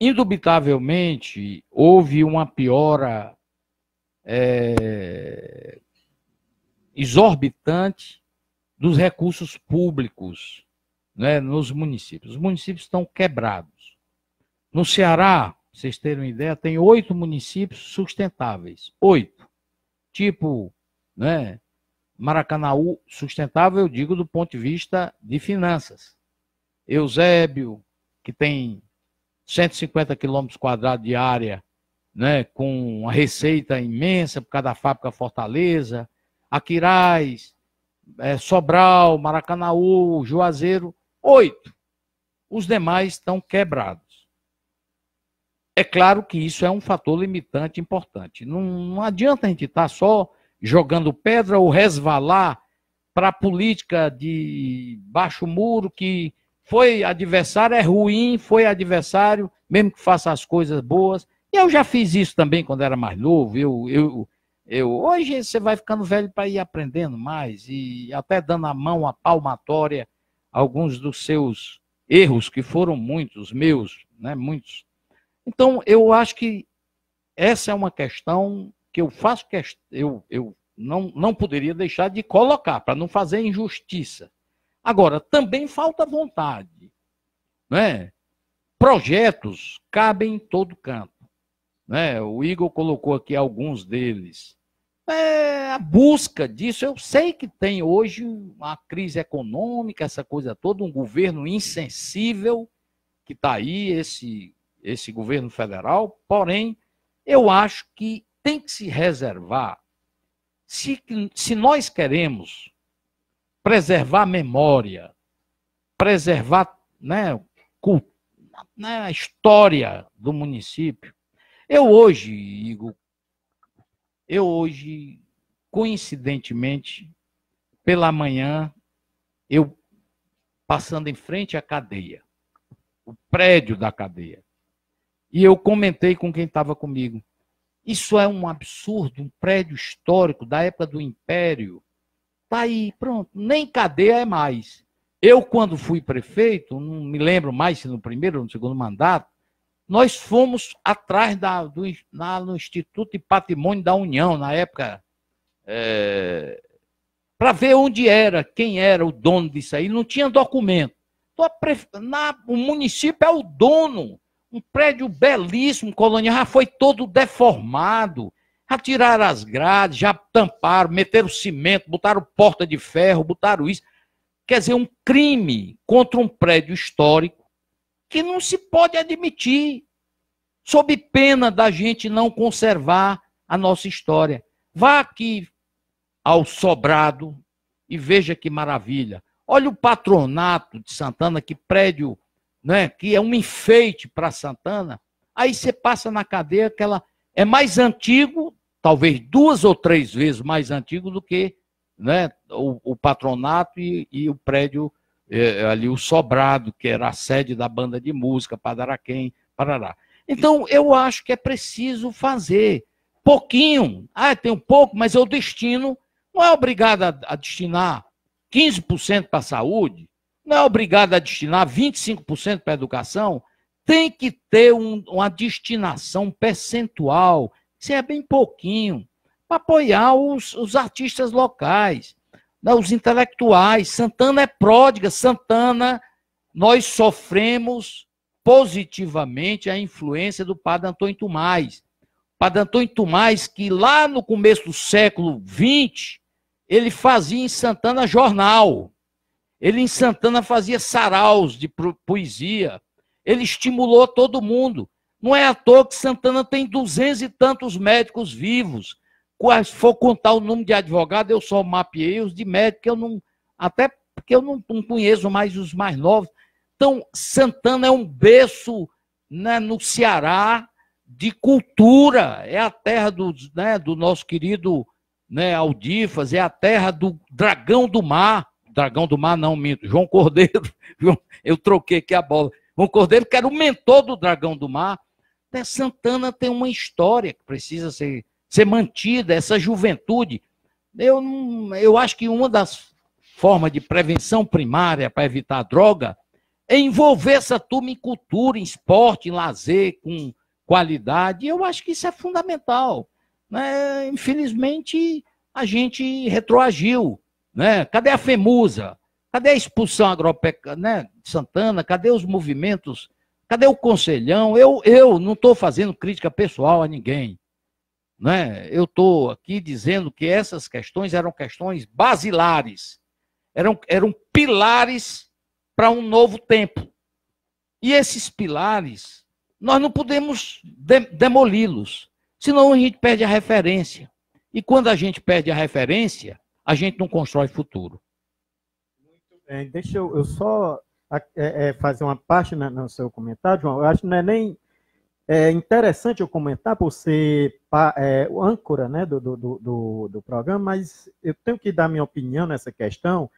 Indubitavelmente, houve uma piora é, exorbitante dos recursos públicos né, nos municípios. Os municípios estão quebrados. No Ceará, vocês terem uma ideia, tem oito municípios sustentáveis. Oito. Tipo, né, Maracanaú, sustentável, eu digo, do ponto de vista de finanças. Eusébio, que tem 150 quilômetros quadrados de área, né, com uma receita imensa por causa da fábrica Fortaleza, Aquirais, é, Sobral, Maracanaú, Juazeiro, oito. Os demais estão quebrados. É claro que isso é um fator limitante importante. Não, não adianta a gente estar tá só jogando pedra ou resvalar para a política de baixo muro que foi adversário, é ruim, foi adversário, mesmo que faça as coisas boas. E eu já fiz isso também quando era mais novo. Eu, eu, eu Hoje você vai ficando velho para ir aprendendo mais e até dando a mão a palmatória alguns dos seus erros, que foram muitos, meus, né, muitos. Então, eu acho que essa é uma questão que eu faço questão, eu, eu não, não poderia deixar de colocar, para não fazer injustiça. Agora, também falta vontade. Né? Projetos cabem em todo canto. Né? O Igor colocou aqui alguns deles é, a busca disso. Eu sei que tem hoje uma crise econômica, essa coisa toda, um governo insensível que está aí, esse, esse governo federal. Porém, eu acho que tem que se reservar. Se, se nós queremos preservar a memória, preservar né, né a história do município, eu hoje, Igor, eu hoje, coincidentemente, pela manhã, eu passando em frente à cadeia, o prédio da cadeia. E eu comentei com quem estava comigo. Isso é um absurdo, um prédio histórico da época do Império. Tá aí, pronto, nem cadeia é mais. Eu, quando fui prefeito, não me lembro mais se no primeiro ou no segundo mandato, nós fomos atrás da, do na, no Instituto de Patrimônio da União, na época, é, para ver onde era, quem era o dono disso aí. Não tinha documento. Então, pref... na, o município é o dono. Um prédio belíssimo, colonial já foi todo deformado. Já tiraram as grades, já tamparam, meteram cimento, botaram porta de ferro, botaram isso. Quer dizer, um crime contra um prédio histórico que não se pode admitir, sob pena da gente não conservar a nossa história. Vá aqui ao Sobrado e veja que maravilha. Olha o patronato de Santana, que prédio, né, que é um enfeite para Santana. Aí você passa na cadeia que ela é mais antigo, talvez duas ou três vezes mais antigo do que né, o, o patronato e, e o prédio é, é ali o Sobrado, que era a sede da banda de música, Padaraquém, Parará. Então, eu acho que é preciso fazer pouquinho. Ah, tem um pouco, mas eu destino. Não é obrigado a, destinar 15% para a saúde, não é obrigado a destinar 25% para a educação. Tem que ter um, uma destinação percentual, se é bem pouquinho, para apoiar os, os artistas locais. Não, os intelectuais. Santana é pródiga. Santana, nós sofremos positivamente a influência do padre Antônio Tomás. Padre Antônio Tomás, que lá no começo do século XX, ele fazia em Santana jornal. Ele em Santana fazia saraus de poesia. Ele estimulou todo mundo. Não é à toa que Santana tem duzentos e tantos médicos vivos se for contar o número de advogados, eu só mapeei os de médico, eu não, até porque eu não, não conheço mais os mais novos. Então, Santana é um berço né, no Ceará de cultura, é a terra do, né, do nosso querido né, Aldifas, é a terra do dragão do mar. Dragão do mar, não, minto. João Cordeiro, eu troquei aqui a bola. João Cordeiro, que era o mentor do dragão do mar. Até Santana tem uma história que precisa ser ser mantida essa juventude. Eu, eu acho que uma das formas de prevenção primária para evitar a droga é envolver essa turma em cultura, em esporte, em lazer, com qualidade. Eu acho que isso é fundamental. Né? Infelizmente, a gente retroagiu. Né? Cadê a FEMUSA? Cadê a expulsão agropecuária né? de Santana? Cadê os movimentos? Cadê o conselhão? Eu, eu não estou fazendo crítica pessoal a ninguém. Né? Eu estou aqui dizendo que essas questões eram questões basilares, eram, eram pilares para um novo tempo. E esses pilares, nós não podemos de, demoli-los, senão a gente perde a referência. E quando a gente perde a referência, a gente não constrói futuro. Muito bem, deixa eu, eu só é, é, fazer uma parte no seu comentário, João. Eu acho que não é nem é interessante eu comentar por ser é, o âncora né, do, do, do, do, programa, mas eu tenho que dar minha opinião nessa questão.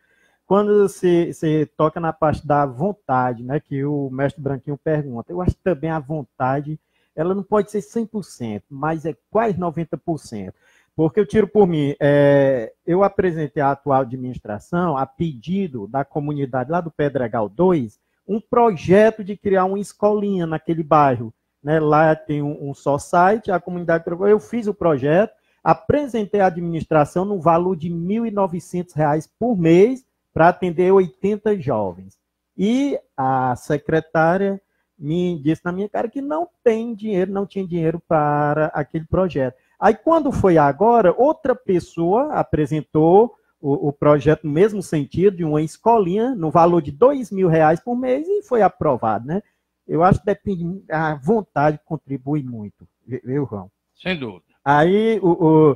Quando se, se toca na parte da vontade, né, que o mestre Branquinho pergunta, eu acho que também a vontade ela não pode ser 100%, mas é quase 90%. Porque eu tiro por mim, é, eu apresentei à atual administração, a pedido da comunidade lá do Pedregal 2, um projeto de criar uma escolinha naquele bairro né? Lá tem um, um só site, a comunidade eu fiz o projeto, apresentei a administração no valor de R$ 1.900 por mês para atender 80 jovens. E a secretária me disse na minha cara que não tem dinheiro, não tinha dinheiro para aquele projeto. Aí, quando foi agora, outra pessoa apresentou o, o projeto no mesmo sentido, de uma escolinha, no valor de dois mil reais por mês, e foi aprovado, né? Eu acho que depende, a vontade contribui muito, viu, João? Sem dúvida. Aí, o, o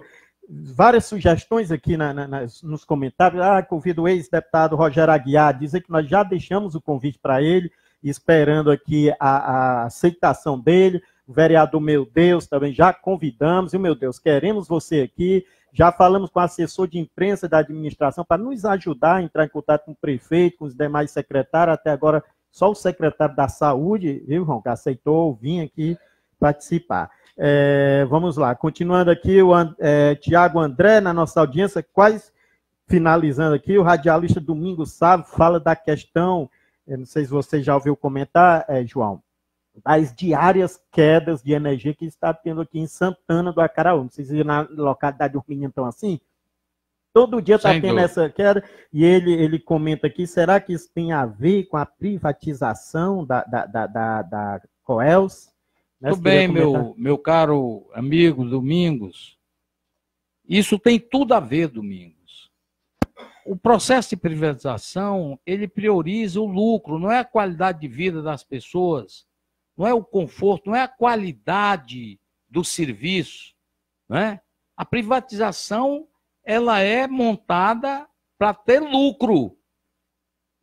várias sugestões aqui na, na, nas, nos comentários. Ah, convido o ex-deputado Rogério Aguiar, dizer que nós já deixamos o convite para ele, esperando aqui a, a, aceitação dele. O vereador Meu Deus também já convidamos, e Meu Deus, queremos você aqui. Já falamos com o assessor de imprensa da administração para nos ajudar a entrar em contato com o prefeito, com os demais secretários. Até agora só o secretário da Saúde, viu, João, que aceitou vir aqui participar. É, vamos lá, continuando aqui, o é, Tiago André, na nossa audiência, quase finalizando aqui, o radialista Domingos Sávio fala da questão, não sei se você já ouviu comentar, é, João, das diárias quedas de energia que está tendo aqui em Santana do Acaraú. Não sei se na localidade do menino então, assim, Todo dia está tendo essa queda. E ele, ele comenta aqui: será que isso tem a ver com a privatização da, da, da, da, da Coels? Né, tudo bem, meu, meu caro amigo Domingos. Isso tem tudo a ver, Domingos. O processo de privatização ele prioriza o lucro, não é a qualidade de vida das pessoas, não é o conforto, não é a qualidade do serviço. Né? A privatização ela é montada para ter lucro.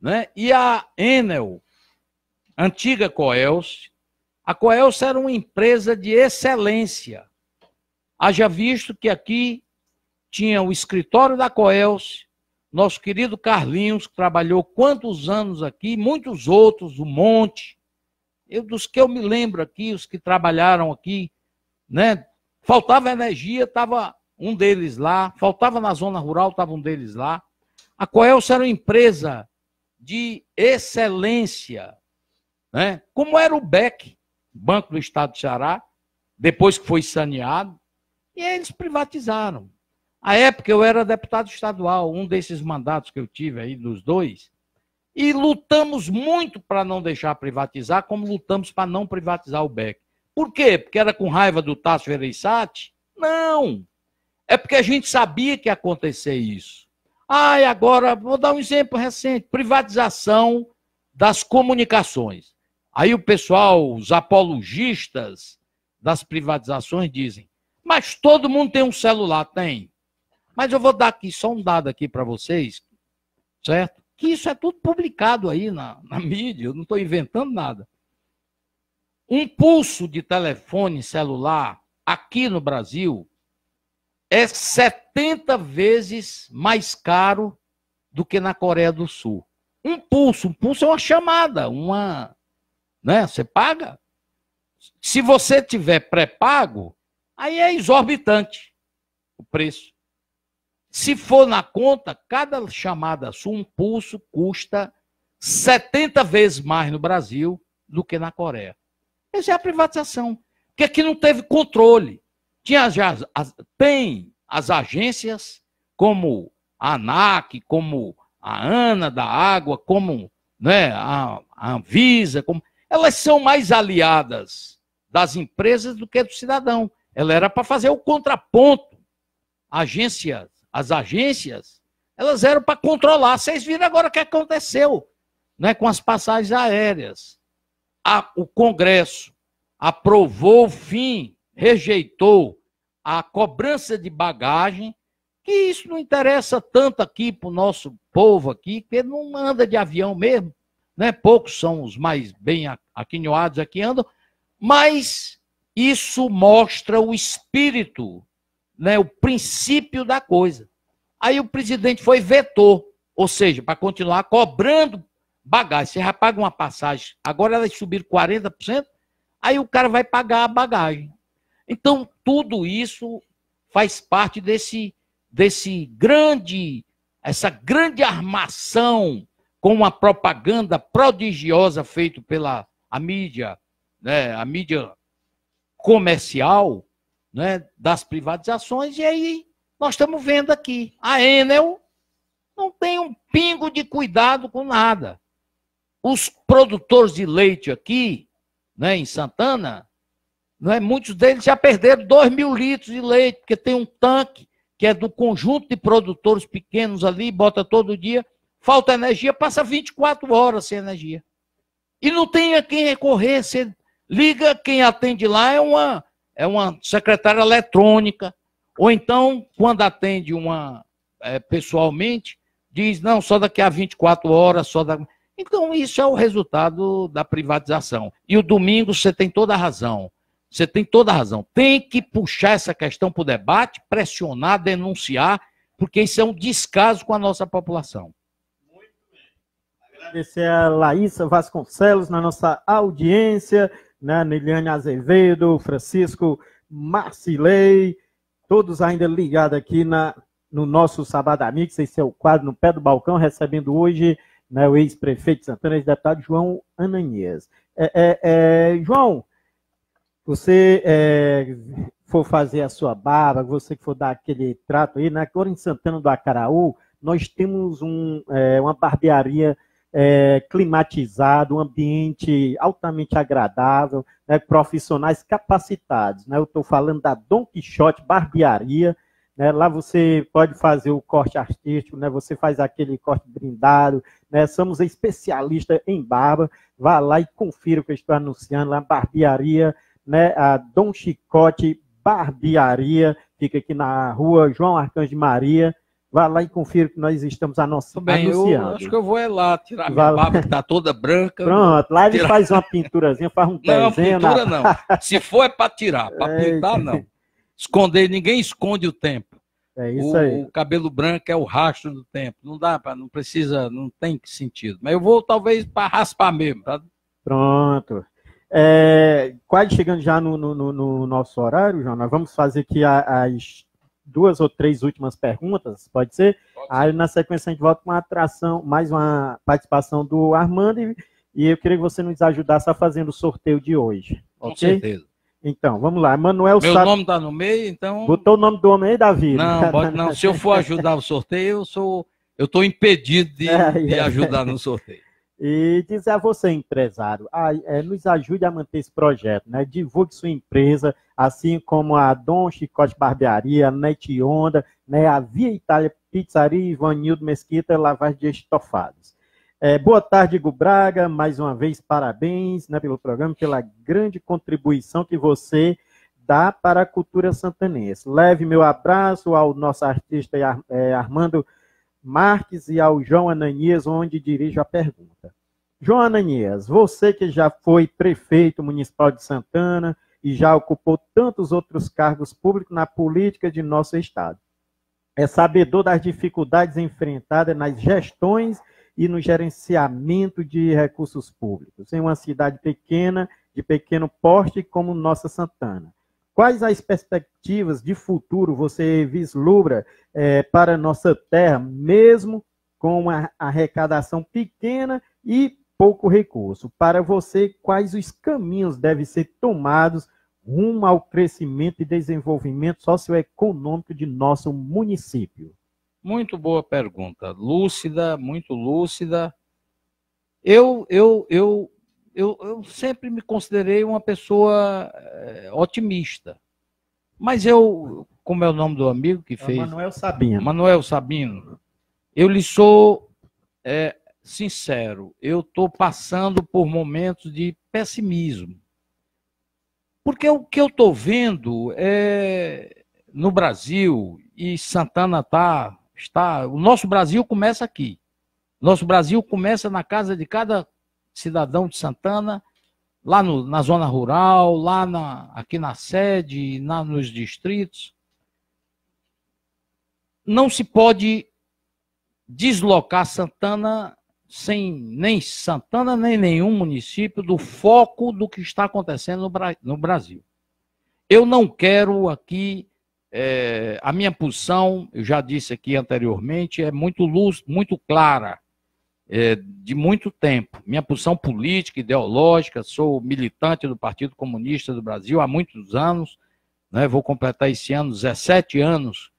Né? E a Enel, antiga Coelce, a Coelce era uma empresa de excelência. Haja visto que aqui tinha o escritório da Coelce, nosso querido Carlinhos, que trabalhou quantos anos aqui, muitos outros, um monte. Eu, dos que eu me lembro aqui, os que trabalharam aqui, né? Faltava energia, estava um deles lá, faltava na zona rural, estava um deles lá. A Coelce era uma empresa de excelência, né? como era o BEC, Banco do Estado do Ceará, depois que foi saneado, e eles privatizaram. À época eu era deputado estadual, um desses mandatos que eu tive aí, dos dois, e lutamos muito para não deixar privatizar, como lutamos para não privatizar o BEC. Por quê? Porque era com raiva do Tasso Vereissati? Não! É porque a gente sabia que ia acontecer isso. Ah, e agora, vou dar um exemplo recente: privatização das comunicações. Aí o pessoal, os apologistas das privatizações dizem: mas todo mundo tem um celular, tem. Mas eu vou dar aqui só um dado aqui para vocês, certo? Que isso é tudo publicado aí na, na mídia, eu não estou inventando nada. Um pulso de telefone celular aqui no Brasil é 70 vezes mais caro do que na Coreia do Sul. Um pulso, um pulso é uma chamada, uma, né? Você paga. Se você tiver pré-pago, aí é exorbitante o preço. Se for na conta, cada chamada sua, um pulso, custa 70 vezes mais no Brasil do que na Coreia. Essa é a privatização. Porque aqui não teve controle. Tinha as, as, tem as agências como a ANAC, como a ANA da Água, como né, a, a Anvisa, como, elas são mais aliadas das empresas do que do cidadão. Ela era para fazer o contraponto. Agências, as agências, elas eram para controlar. Vocês viram agora o que aconteceu né, com as passagens aéreas. A, o Congresso aprovou o fim rejeitou a cobrança de bagagem, que isso não interessa tanto aqui para o nosso povo aqui, que não anda de avião mesmo, né? poucos são os mais bem aquinhoados aqui andam, mas isso mostra o espírito, né? o princípio da coisa. Aí o presidente foi vetor, ou seja, para continuar cobrando bagagem. Você já paga uma passagem, agora elas subiram 40%, aí o cara vai pagar a bagagem. Então, tudo isso faz parte desse, desse grande, essa grande armação com uma propaganda prodigiosa feita pela a mídia, né, a mídia comercial né, das privatizações, e aí nós estamos vendo aqui. A Enel não tem um pingo de cuidado com nada. Os produtores de leite aqui, né, em Santana, é Muitos deles já perderam 2 mil litros de leite, porque tem um tanque que é do conjunto de produtores pequenos ali, bota todo dia, falta energia, passa 24 horas sem energia. E não tem a quem recorrer, você liga, quem atende lá é uma, é uma secretária eletrônica, ou então, quando atende uma é, pessoalmente, diz, não, só daqui a 24 horas, só da Então, isso é o resultado da privatização. E o domingo, você tem toda a razão. Você tem toda a razão. Tem que puxar essa questão para o debate, pressionar, denunciar, porque isso é um descaso com a nossa população. Muito bem. Agradecer a Laísa Vasconcelos na nossa audiência, né? Niliane Azevedo, Francisco Marcilei, todos ainda ligados aqui na, no nosso Sabado Amigos, esse é o quadro no pé do balcão, recebendo hoje né, o ex-prefeito de Santana, ex-deputado João Ananias. É, é, é, João, você é, for fazer a sua barba, você que for dar aquele trato aí, né? Agora em Santana do Acaraú, nós temos um, é, uma barbearia é, climatizada, um ambiente altamente agradável, né? profissionais capacitados. Né? Eu estou falando da Dom Quixote Barbearia. Né? Lá você pode fazer o corte artístico, né? você faz aquele corte brindado. Né? Somos especialistas em barba. Vá lá e confira o que eu estou anunciando lá, barbearia né, a Dom Chicote Barbearia, fica aqui na rua João Arcanjo de Maria. Vá lá e confira que nós estamos a nossa Bem, anunciando. Eu acho que eu vou é lá tirar Vai... minha barba que tá toda branca. Pronto, lá ele tirar... faz uma pinturazinha, faz um não, Não, pintura na... não. Se for é para tirar, para é. pintar não. Esconder, ninguém esconde o tempo. É isso o, aí. O cabelo branco é o rastro do tempo. Não dá para, não precisa, não tem sentido. Mas eu vou talvez para raspar mesmo, tá? Pronto. É, quase chegando já no, no, no, nosso horário, João, nós vamos fazer aqui as duas ou três últimas perguntas, pode ser? Pode. Aí na sequência a gente volta com uma atração, mais uma participação do Armando e, e eu queria que você nos ajudasse a fazer o sorteio de hoje. Com okay? certeza. Então, vamos lá. Manuel Meu nome está no meio, então. Botou o nome do homem aí, Davi? Não, pode, não. Se eu for ajudar o sorteio, eu sou. Eu estou impedido de, é, é. de ajudar no sorteio e dizer a você, empresário, a, é, nos ajude a manter esse projeto, né? divulgue sua empresa, assim como a Dom Chicote Barbearia, Net Onda, né? a Via Itália Pizzaria, Ivanildo Mesquita, Lavagem de Estofados. É, boa tarde, Gubraga. Braga, mais uma vez parabéns né, pelo programa, pela grande contribuição que você dá para a cultura santanense. Leve meu abraço ao nosso artista é, Armando Armando Marques e ao João Ananias, onde dirijo a pergunta. João Ananias, você que já foi prefeito municipal de Santana e já ocupou tantos outros cargos públicos na política de nosso estado, é sabedor das dificuldades enfrentadas nas gestões e no gerenciamento de recursos públicos em uma cidade pequena, de pequeno porte como Nossa Santana. Quais as perspectivas de futuro você vislumbra é, para nossa terra, mesmo com uma arrecadação pequena e pouco recurso? Para você, quais os caminhos devem ser tomados rumo ao crescimento e desenvolvimento socioeconômico de nosso município? Muito boa pergunta, lúcida, muito lúcida. Eu, eu, eu eu, eu sempre me considerei uma pessoa eh, otimista. Mas eu, como é o nome do amigo que é fez? É Manuel Sabino. Manuel Sabino. Eu lhe sou é, sincero, eu estou passando por momentos de pessimismo. Porque o que eu estou vendo é no Brasil, e Santana tá, está. O nosso Brasil começa aqui. Nosso Brasil começa na casa de cada cidadão de Santana, lá no, na zona rural, lá na, aqui na sede, na, nos distritos. Não se pode deslocar Santana sem nem Santana, nem nenhum município do foco do que está acontecendo no, no Brasil. Eu não quero aqui. É, a minha posição, eu já disse aqui anteriormente, é muito luz, muito clara é, de muito tempo. Minha posição política, ideológica, sou militante do Partido Comunista do Brasil há muitos anos, né, vou completar esse ano 17 anos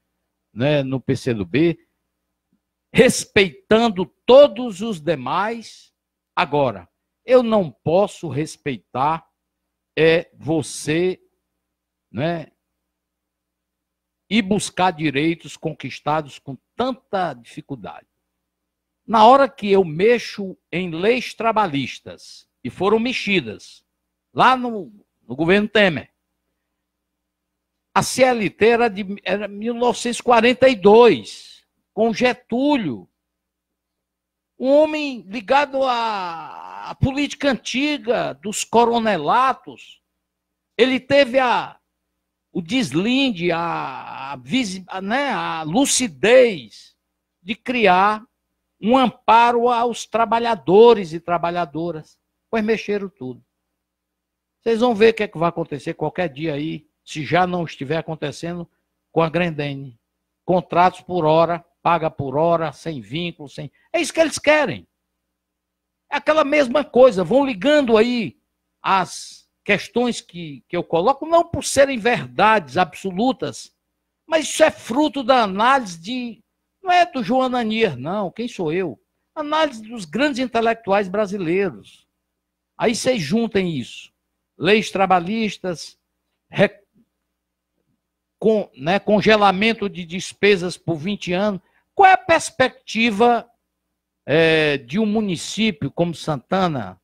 né, no PCdoB, respeitando todos os demais. Agora, eu não posso respeitar é você né, e buscar direitos conquistados com tanta dificuldade. Na hora que eu mexo em leis trabalhistas, e foram mexidas, lá no, no governo Temer, a CLT era de era 1942, com Getúlio, um homem ligado à, à política antiga dos coronelatos. Ele teve a, o deslinde, a, a, né, a lucidez de criar um amparo aos trabalhadores e trabalhadoras. Pois mexeram tudo. Vocês vão ver o que, é que vai acontecer qualquer dia aí, se já não estiver acontecendo com a Grendene. Contratos por hora, paga por hora, sem vínculo, sem. É isso que eles querem. É aquela mesma coisa, vão ligando aí as questões que, que eu coloco, não por serem verdades absolutas, mas isso é fruto da análise de não é do João Ananias, não. Quem sou eu? Análise dos grandes intelectuais brasileiros. Aí vocês juntem isso. Leis trabalhistas, re... né, congelamento de despesas por 20 anos. Qual é a perspectiva é, de um município como Santana,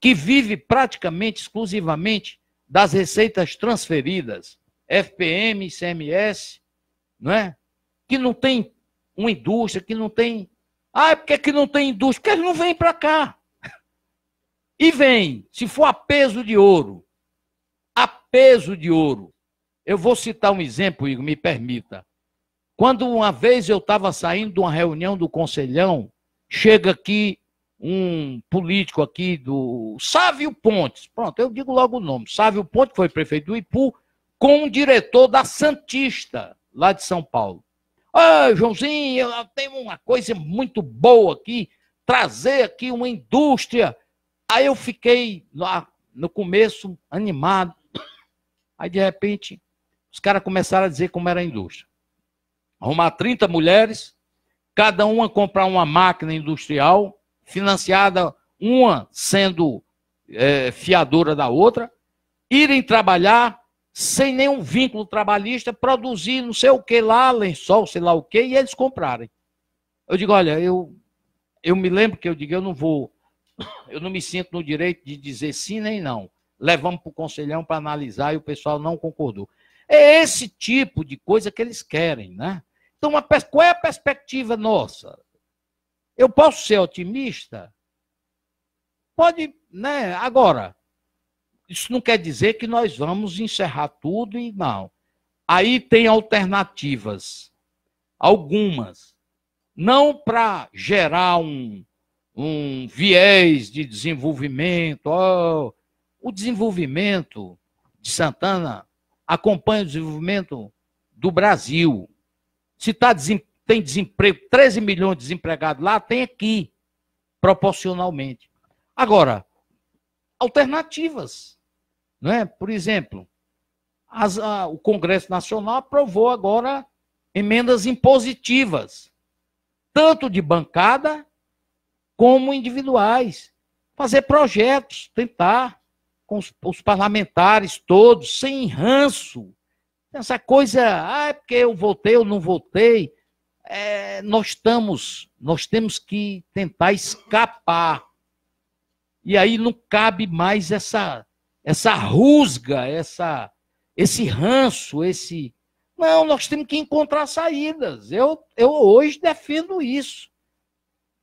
que vive praticamente exclusivamente das receitas transferidas, FPM, ICMS, não é? que não tem uma indústria que não tem. Ah, é por que não tem indústria? Porque eles não vêm para cá. E vem, se for a peso de ouro, a peso de ouro. Eu vou citar um exemplo, Igor, me permita. Quando uma vez eu estava saindo de uma reunião do Conselhão, chega aqui um político aqui do Sávio Pontes. Pronto, eu digo logo o nome. Sávio Pontes foi prefeito do Ipu com um diretor da Santista, lá de São Paulo. Ah, Joãozinho, eu tenho uma coisa muito boa aqui, trazer aqui uma indústria. Aí eu fiquei lá no começo animado. Aí de repente, os caras começaram a dizer como era a indústria. Arrumar 30 mulheres, cada uma comprar uma máquina industrial, financiada, uma sendo é, fiadora da outra, irem trabalhar sem nenhum vínculo trabalhista, produzir não sei o que lá, lençol, sei lá o que, e eles comprarem. Eu digo, olha, eu, eu me lembro que eu digo, eu não vou, eu não me sinto no direito de dizer sim nem não. Levamos para o conselhão para analisar e o pessoal não concordou. É esse tipo de coisa que eles querem, né? Então, uma, qual é a perspectiva nossa? Eu posso ser otimista? Pode, né? Agora, isso não quer dizer que nós vamos encerrar tudo e não. Aí tem alternativas, algumas. Não para gerar um, um viés de desenvolvimento. Oh, o desenvolvimento de Santana acompanha o desenvolvimento do Brasil. Se tá desem, tem desemprego, 13 milhões de desempregados lá, tem aqui, proporcionalmente. Agora, alternativas. É? Por exemplo, as, a, o Congresso Nacional aprovou agora emendas impositivas, tanto de bancada como individuais. Fazer projetos, tentar com os, os parlamentares todos, sem ranço. Essa coisa, ah, é porque eu votei, eu não votei. É, nós estamos, nós temos que tentar escapar. E aí não cabe mais essa essa rusga, essa, esse ranço, esse. Não, nós temos que encontrar saídas. Eu, eu hoje defendo isso.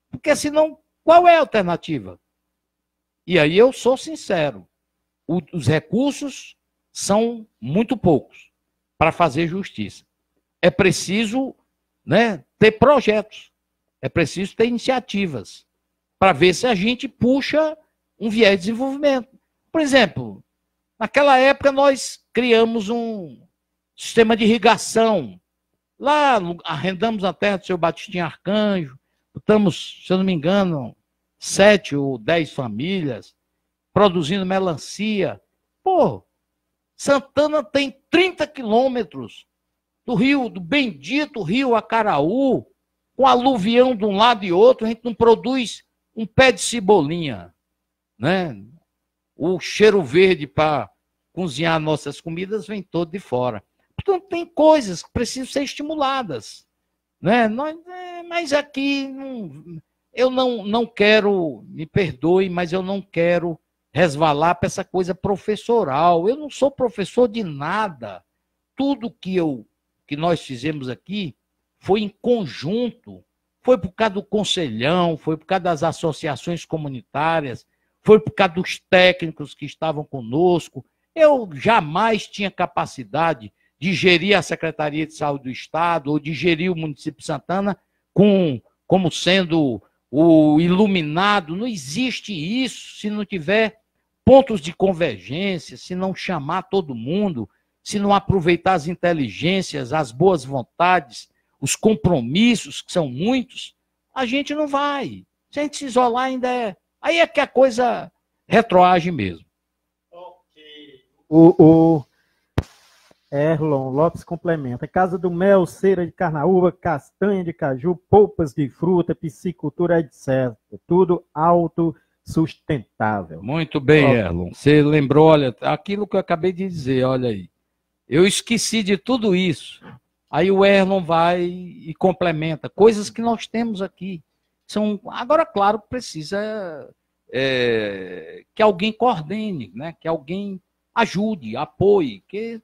Porque senão, qual é a alternativa? E aí eu sou sincero: o, os recursos são muito poucos para fazer justiça. É preciso né, ter projetos, é preciso ter iniciativas para ver se a gente puxa um viés de desenvolvimento. Por exemplo, naquela época nós criamos um sistema de irrigação. Lá arrendamos a terra do seu Batistinho Arcanjo, estamos, se eu não me engano, sete ou dez famílias produzindo melancia. Pô, Santana tem 30 quilômetros do rio, do bendito rio Acaraú, com aluvião de um lado e outro, a gente não produz um pé de cebolinha, né? o cheiro verde para cozinhar nossas comidas vem todo de fora. Portanto, tem coisas que precisam ser estimuladas. Né? Nós, é, mas aqui não, eu não, não quero, me perdoe, mas eu não quero resvalar para essa coisa professoral. Eu não sou professor de nada. Tudo que eu que nós fizemos aqui foi em conjunto. Foi por causa do conselhão, foi por causa das associações comunitárias, foi por causa dos técnicos que estavam conosco. Eu jamais tinha capacidade de gerir a Secretaria de Saúde do Estado ou de gerir o município de Santana com, como sendo o iluminado. Não existe isso se não tiver pontos de convergência, se não chamar todo mundo, se não aproveitar as inteligências, as boas vontades, os compromissos, que são muitos, a gente não vai. Se a gente se isolar, ainda é, Aí é que a coisa retroage mesmo. Ok. O, o Erlon Lopes complementa. Casa do mel, cera de carnaúba, castanha de caju, polpas de fruta, piscicultura, etc. Tudo autossustentável. sustentável. Muito bem, Lopes. Erlon. Você lembrou, olha, aquilo que eu acabei de dizer, olha aí. Eu esqueci de tudo isso. Aí o Erlon vai e complementa coisas que nós temos aqui. São, agora, claro, precisa é, que alguém coordene, né? que alguém ajude, apoie, que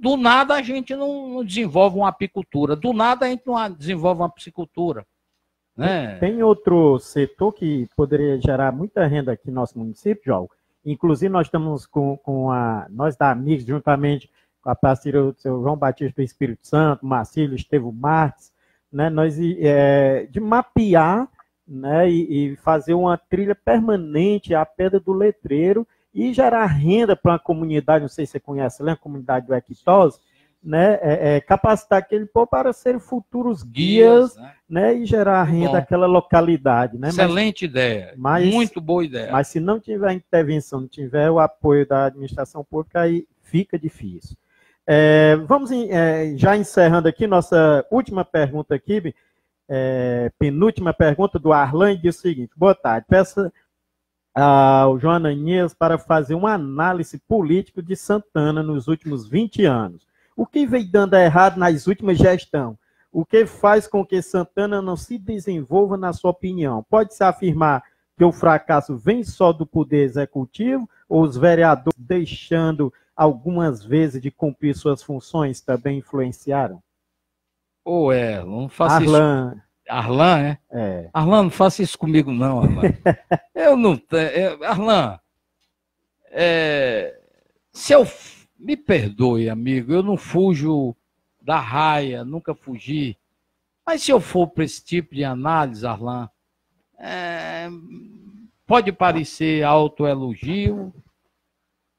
do nada a gente não, não desenvolve uma apicultura, do nada a gente não desenvolve uma piscicultura. Né? Tem outro setor que poderia gerar muita renda aqui no nosso município, João. Inclusive, nós estamos com, com a. Nós da Amigos, juntamente com a parceira do seu João Batista do Espírito Santo, Marcílio Estevo Marques, né, nós, é, de mapear né, e, e, fazer uma trilha permanente à pedra do letreiro e gerar renda para a comunidade, não sei se você conhece, lembra a comunidade do Ectose? Né, é, é, capacitar aquele povo para serem futuros guias, guias né? né? e gerar renda bom. àquela localidade. Né? Excelente mas, ideia, mas, muito boa ideia. Mas se não tiver intervenção, não tiver o apoio da administração pública, aí fica difícil. É, vamos em, é, já encerrando aqui nossa última pergunta aqui, é, penúltima pergunta do Arlan, diz o seguinte, boa tarde, peça ao João Ananias para fazer uma análise política de Santana nos últimos 20 anos. O que veio dando errado nas últimas gestão? O que faz com que Santana não se desenvolva na sua opinião? Pode-se afirmar que o fracasso vem só do poder executivo ou os vereadores deixando algumas vezes de cumprir suas funções também influenciaram? Ou oh, é, não faça Arlan... isso. Arlan, é? é? Arlan, não faça isso comigo, não, Arlan. eu não tenho. É, Arlan, é, se eu. Me perdoe, amigo, eu não fujo da raia, nunca fugi. Mas se eu for para esse tipo de análise, Arlan, é, pode parecer autoelogio,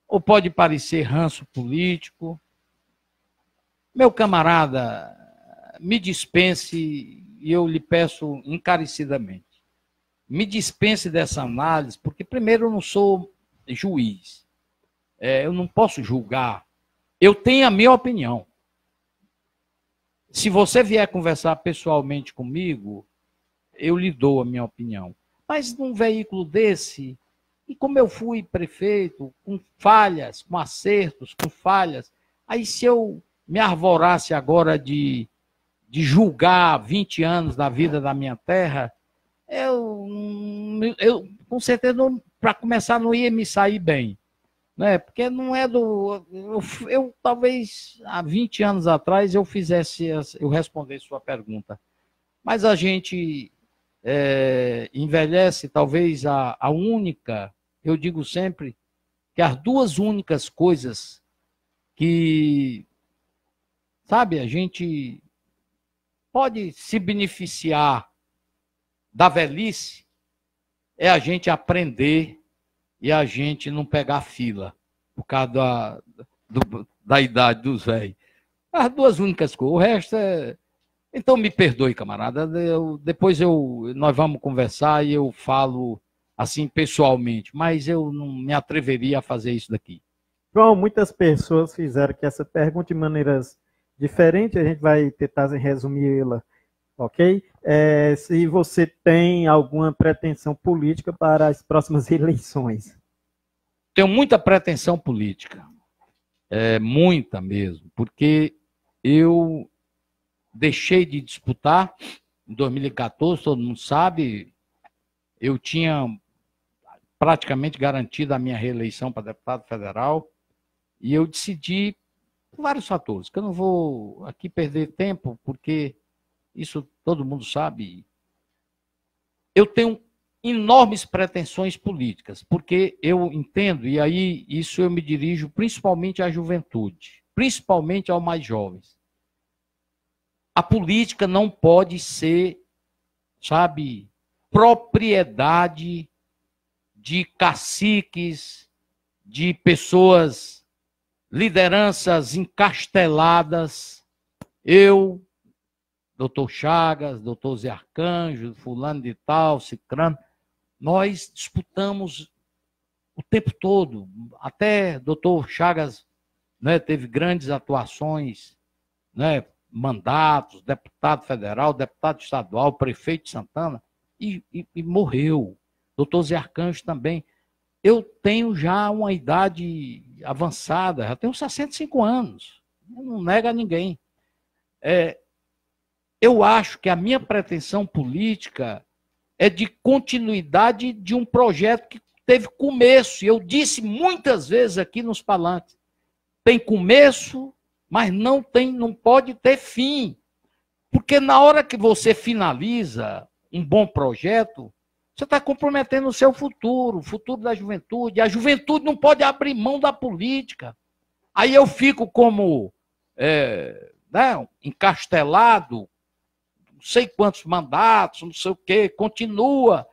ou pode parecer ranço político. Meu camarada, me dispense, e eu lhe peço encarecidamente, me dispense dessa análise, porque, primeiro, eu não sou juiz. É, eu não posso julgar. Eu tenho a minha opinião. Se você vier conversar pessoalmente comigo, eu lhe dou a minha opinião. Mas num veículo desse, e como eu fui prefeito, com falhas, com acertos, com falhas, aí se eu me arvorasse agora de, de julgar 20 anos da vida da minha terra, eu, eu com certeza, para começar, não ia me sair bem. Né? Porque não é do. Eu, eu, talvez há 20 anos atrás eu fizesse, eu respondesse sua pergunta. Mas a gente é, envelhece, talvez a, a única eu digo sempre que as duas únicas coisas que, sabe, a gente pode se beneficiar da velhice é a gente aprender e a gente não pegar fila por causa da, do, da idade dos velhos. As duas únicas coisas. O resto é. Então me perdoe, camarada. Eu, depois eu, nós vamos conversar e eu falo assim pessoalmente, mas eu não me atreveria a fazer isso daqui. João, muitas pessoas fizeram que essa pergunta de maneiras diferentes, a gente vai tentar resumi-la, ok? É, se você tem alguma pretensão política para as próximas eleições. Tenho muita pretensão política, é, muita mesmo, porque eu deixei de disputar em 2014, todo mundo sabe, eu tinha praticamente garantida a minha reeleição para deputado federal. E eu decidi, por vários fatores, que eu não vou aqui perder tempo, porque isso todo mundo sabe. Eu tenho enormes pretensões políticas, porque eu entendo, e aí isso eu me dirijo principalmente à juventude, principalmente aos mais jovens. A política não pode ser, sabe, propriedade de caciques, de pessoas, lideranças encasteladas. Eu, doutor Chagas, doutor Zé Arcanjo, fulano de tal, cicrano, nós disputamos o tempo todo. Até doutor Chagas né, teve grandes atuações, né, mandatos, deputado federal, deputado estadual, prefeito de Santana, e, e, e morreu doutor Zé Arcanjo também. Eu tenho já uma idade avançada, já tenho 65 anos, não nega a ninguém. É, eu acho que a minha pretensão política é de continuidade de um projeto que teve começo. e Eu disse muitas vezes aqui nos palantes: tem começo, mas não tem, não pode ter fim. Porque na hora que você finaliza um bom projeto, você está comprometendo o seu futuro, o futuro da juventude. A juventude não pode abrir mão da política. Aí eu fico como é, né, encastelado, não sei quantos mandatos, não sei o quê, continua.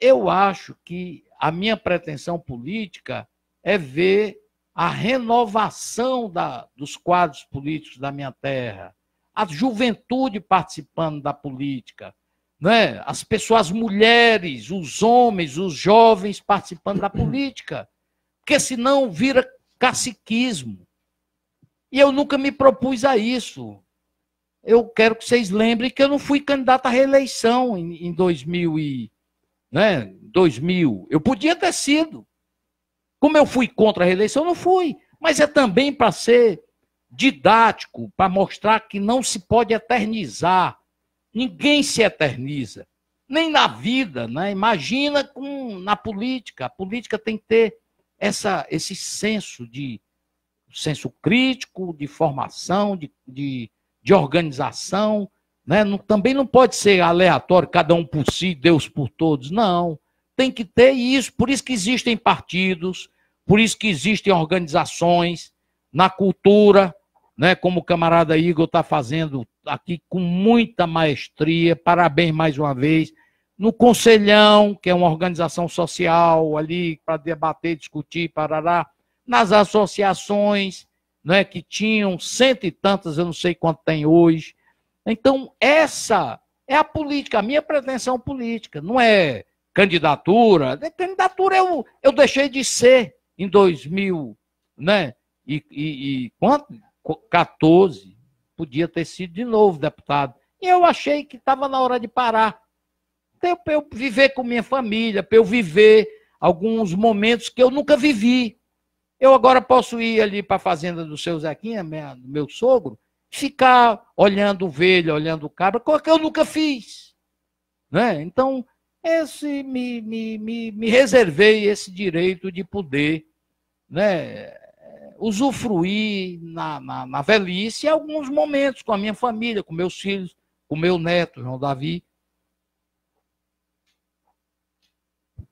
Eu acho que a minha pretensão política é ver a renovação da, dos quadros políticos da minha terra, a juventude participando da política né, as pessoas, as mulheres, os homens, os jovens participando da política, porque senão vira caciquismo. E eu nunca me propus a isso. Eu quero que vocês lembrem que eu não fui candidato à reeleição em, em 2000, e, né, 2000. Eu podia ter sido. Como eu fui contra a reeleição, não fui. Mas é também para ser didático, para mostrar que não se pode eternizar Ninguém se eterniza, nem na vida, né? Imagina com, na política. A política tem que ter essa, esse senso de senso crítico, de formação, de, de, de organização. Né? Não, também não pode ser aleatório, cada um por si, Deus por todos. Não. Tem que ter isso. Por isso que existem partidos, por isso que existem organizações na cultura, né? como o camarada Igor está fazendo aqui com muita maestria. Parabéns mais uma vez. No Conselhão, que é uma organização social ali para debater, discutir, parará. Nas associações, né, que tinham cento e tantas, eu não sei quanto tem hoje. Então, essa é a política, a minha pretensão política. Não é candidatura. É, candidatura eu, eu deixei de ser em 2000, né? E, e, e quanto? 14 podia ter sido de novo deputado. E eu achei que estava na hora de parar. Então, para eu viver com minha família, para eu viver alguns momentos que eu nunca vivi. Eu agora posso ir ali para a fazenda do seu Zequinha, minha, do meu sogro, ficar olhando ovelha, olhando o cabra, coisa que eu nunca fiz. Né? Então, esse me, me, me, me reservei esse direito de poder né, usufruir na, na, na velhice alguns momentos com a minha família, com meus filhos, com meu neto, João Davi.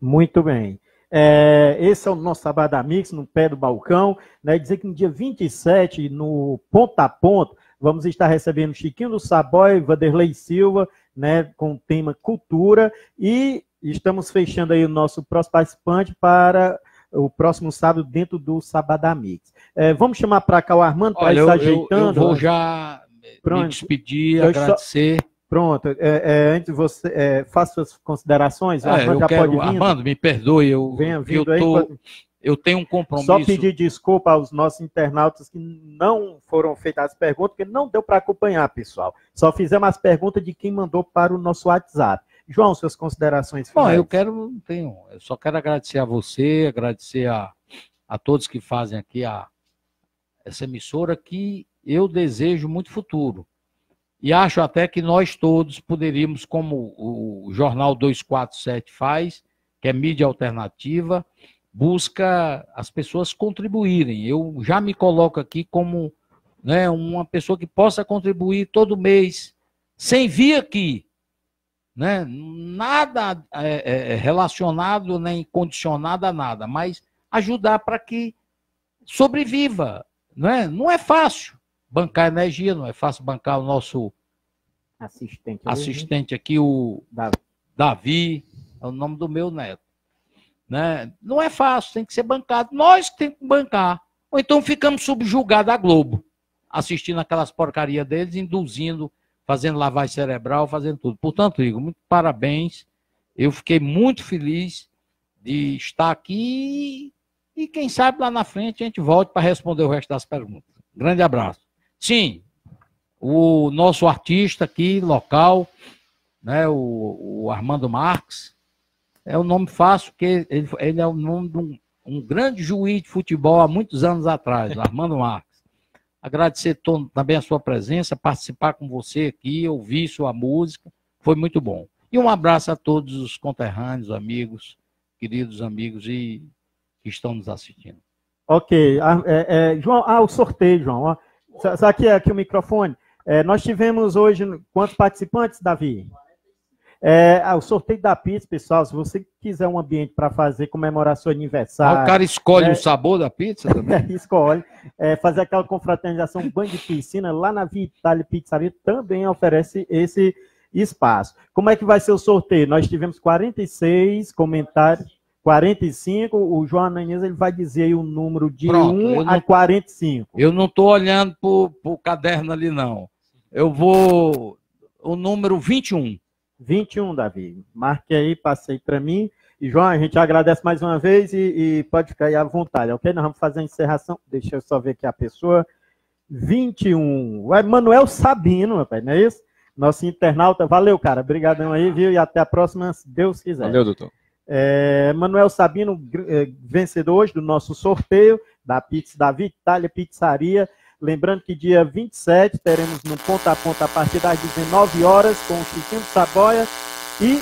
Muito bem. É, esse é o nosso Sabada Mix no pé do balcão. Né? Dizer que no dia 27, no ponta a ponta, vamos estar recebendo Chiquinho do Saboy, Vanderlei Silva, né, com o tema cultura. E estamos fechando aí o nosso próximo participante para o próximo sábado dentro do Sabadão Mix. É, vamos chamar para cá o Armando para estar ajeitando. Eu, eu vou né? já Pronto. me despedir, eu agradecer. Só... Pronto, é, é, antes você é, faça suas considerações. É, Armando, já quero... pode vir. Armando, me perdoe, eu, Venha, eu tô... aí, Eu tenho um compromisso. Só pedir desculpa aos nossos internautas que não foram feitas as perguntas, porque não deu para acompanhar, pessoal. Só fizemos as perguntas de quem mandou para o nosso WhatsApp. João, suas considerações finais. Bom, eu quero, tenho, eu só quero agradecer a você, agradecer a, a todos que fazem aqui a, essa emissora, que eu desejo muito futuro. E acho até que nós todos poderíamos, como o Jornal 247 faz, que é mídia alternativa, busca as pessoas contribuírem. Eu já me coloco aqui como né, uma pessoa que possa contribuir todo mês, sem vir aqui, né? nada é, é, é, relacionado nem condicionado a nada, mas ajudar para que sobreviva. Né? Não é fácil bancar energia, não é fácil bancar o nosso assistente, né? assistente aqui, o Davi. Davi, é o nome do meu neto. Né? Não é fácil, tem que ser bancado. Nós que temos que bancar. Ou então ficamos subjugados à Globo, assistindo aquelas porcarias deles, induzindo fazendo lavagem cerebral, fazendo tudo. Portanto, Igor, muito parabéns. Eu fiquei muito feliz de estar aqui e quem sabe lá na frente a gente volte para responder o resto das perguntas. Grande abraço. Sim, o nosso artista aqui, local, né, o, o Armando Marques, é um nome fácil, porque ele, ele é o nome de um, um grande juiz de futebol há muitos anos atrás, Armando Marques agradecer também a sua presença, participar com você aqui, ouvir sua música, foi muito bom. E um abraço a todos os conterrâneos, amigos, queridos amigos e que estão nos assistindo. Ok. É, é, João, ah, o sorteio, João. Sabe aqui, é aqui o microfone? É, nós tivemos hoje quantos participantes, Davi? É, ah, o sorteio da pizza, pessoal, se você quiser um ambiente para fazer, comemorar seu ah, aniversário. o cara escolhe é, o sabor da pizza também? escolhe. É, fazer aquela confraternização banho de piscina lá na Via Itália Pizzaria também oferece esse espaço. Como é que vai ser o sorteio? Nós tivemos 46 comentários. 45, o João Ananias ele vai dizer aí o número de Pronto, 1 não, a 45. Eu não estou olhando para o caderno ali, não. Eu vou. O número 21. 21, Davi. Marque aí, passei para mim. E, João, a gente agradece mais uma vez e, e, pode ficar aí à vontade, ok? Nós vamos fazer a encerração. Deixa eu só ver aqui a pessoa. 21. O Emanuel Sabino, rapaz, não é isso? Nosso internauta. Valeu, cara. Obrigadão aí, viu? E até a próxima, se Deus quiser. Valeu, doutor. É, Manuel Sabino, eh, vencedor hoje do nosso sorteio da pizza da Vitalia Pizzaria. Lembrando que dia 27 teremos no Ponta a Ponta a partir das 19 horas com o Chiquinho Saboia e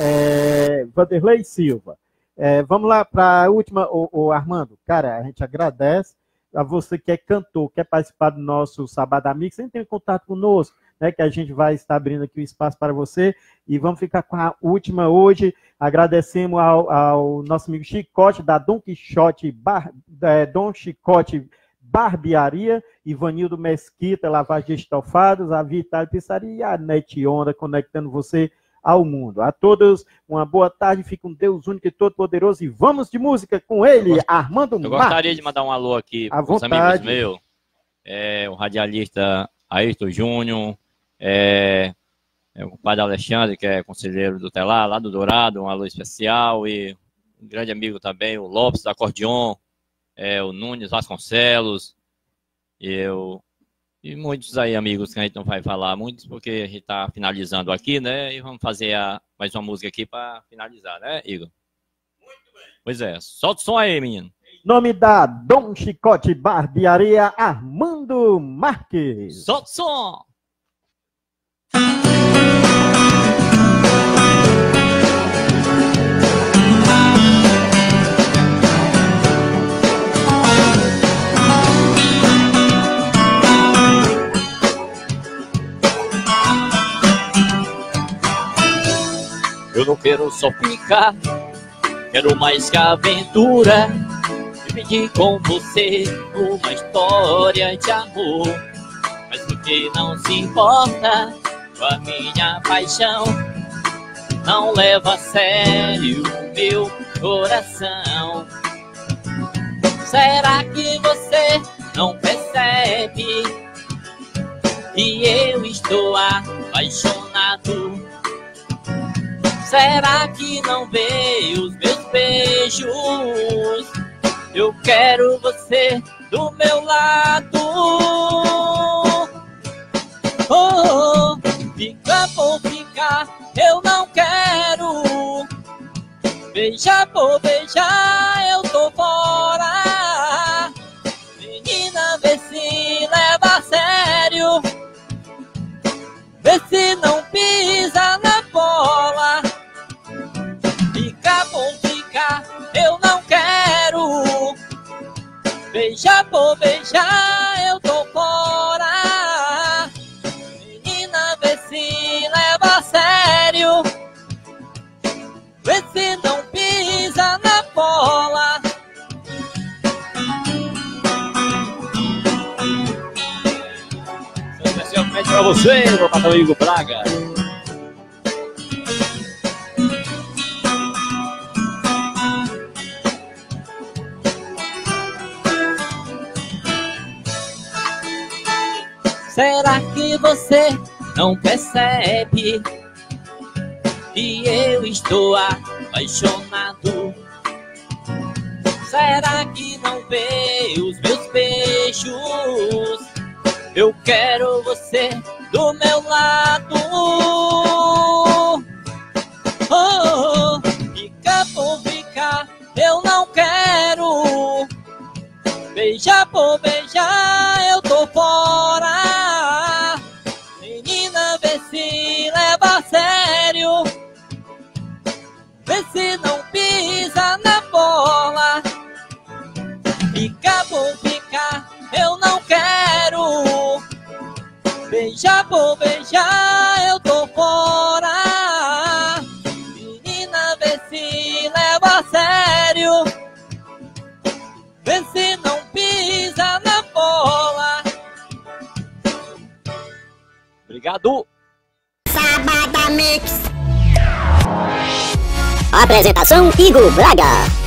é, Vanderlei Silva. É, vamos lá para a última, o, o, Armando. Cara, a gente agradece a você que é cantor, quer participar do nosso Sabado Amigos, entre em contato conosco, né, que a gente vai estar abrindo aqui o um espaço para você. E vamos ficar com a última hoje. Agradecemos ao, ao nosso amigo Chicote, da Dom Quixote, Bar, é, Dom Chicote barbearia, Ivanildo Mesquita, lavagem de estofados, a Vital Pizzaria e a Net Onda, conectando você ao mundo. A todos, uma boa tarde, fique com um Deus único e todo-poderoso e vamos de música com ele, gost... Armando Eu Marques. gostaria de mandar um alô aqui para os amigos meus, é, o radialista Ayrton Júnior, é, é, o padre Alexandre, que é conselheiro do Telar, lá do Dourado, um alô especial, e um grande amigo também, o Lopes da Acordeon, é, o Nunes Vasconcelos, eu e muitos aí amigos que a gente não vai falar muitos, porque a gente está finalizando aqui, né? E vamos fazer a, mais uma música aqui para finalizar, né, Igor? Muito bem. Pois é, solta o som aí, menino. Nome da Dom Chicote Barbearia Armando Marques. Solta o som! Eu não quero só ficar, quero mais que aventura. Dividir com você uma história de amor. Mas porque não se importa com a minha paixão, não leva a sério meu coração. Será que você não percebe que eu estou apaixonado? Será que não vê os meus beijos? Eu quero você do meu lado. Oh, oh, fica por ficar, eu não quero. Beija por beijar, eu tô fora. Menina, vê se leva a sério. Vê se não pisa Fica bom, fica, eu não quero. Beija por beijar, eu tô fora. Menina, vê se leva a sério. Vê se não pisa na bola. Especialmente pra você, meu patrão Igor Braga. Será que você não percebe que eu estou apaixonado? Será que não vê os meus beijos? Eu quero você do meu lado. Oh, oh, oh. Fica por ficar, eu não quero. Beijar por beijar, eu tô fora. Beija, vou beijar, eu tô fora. Menina, vê se leva a sério. Vê se não pisa na bola. Obrigado. Sabada Mix. Apresentação Igor Braga.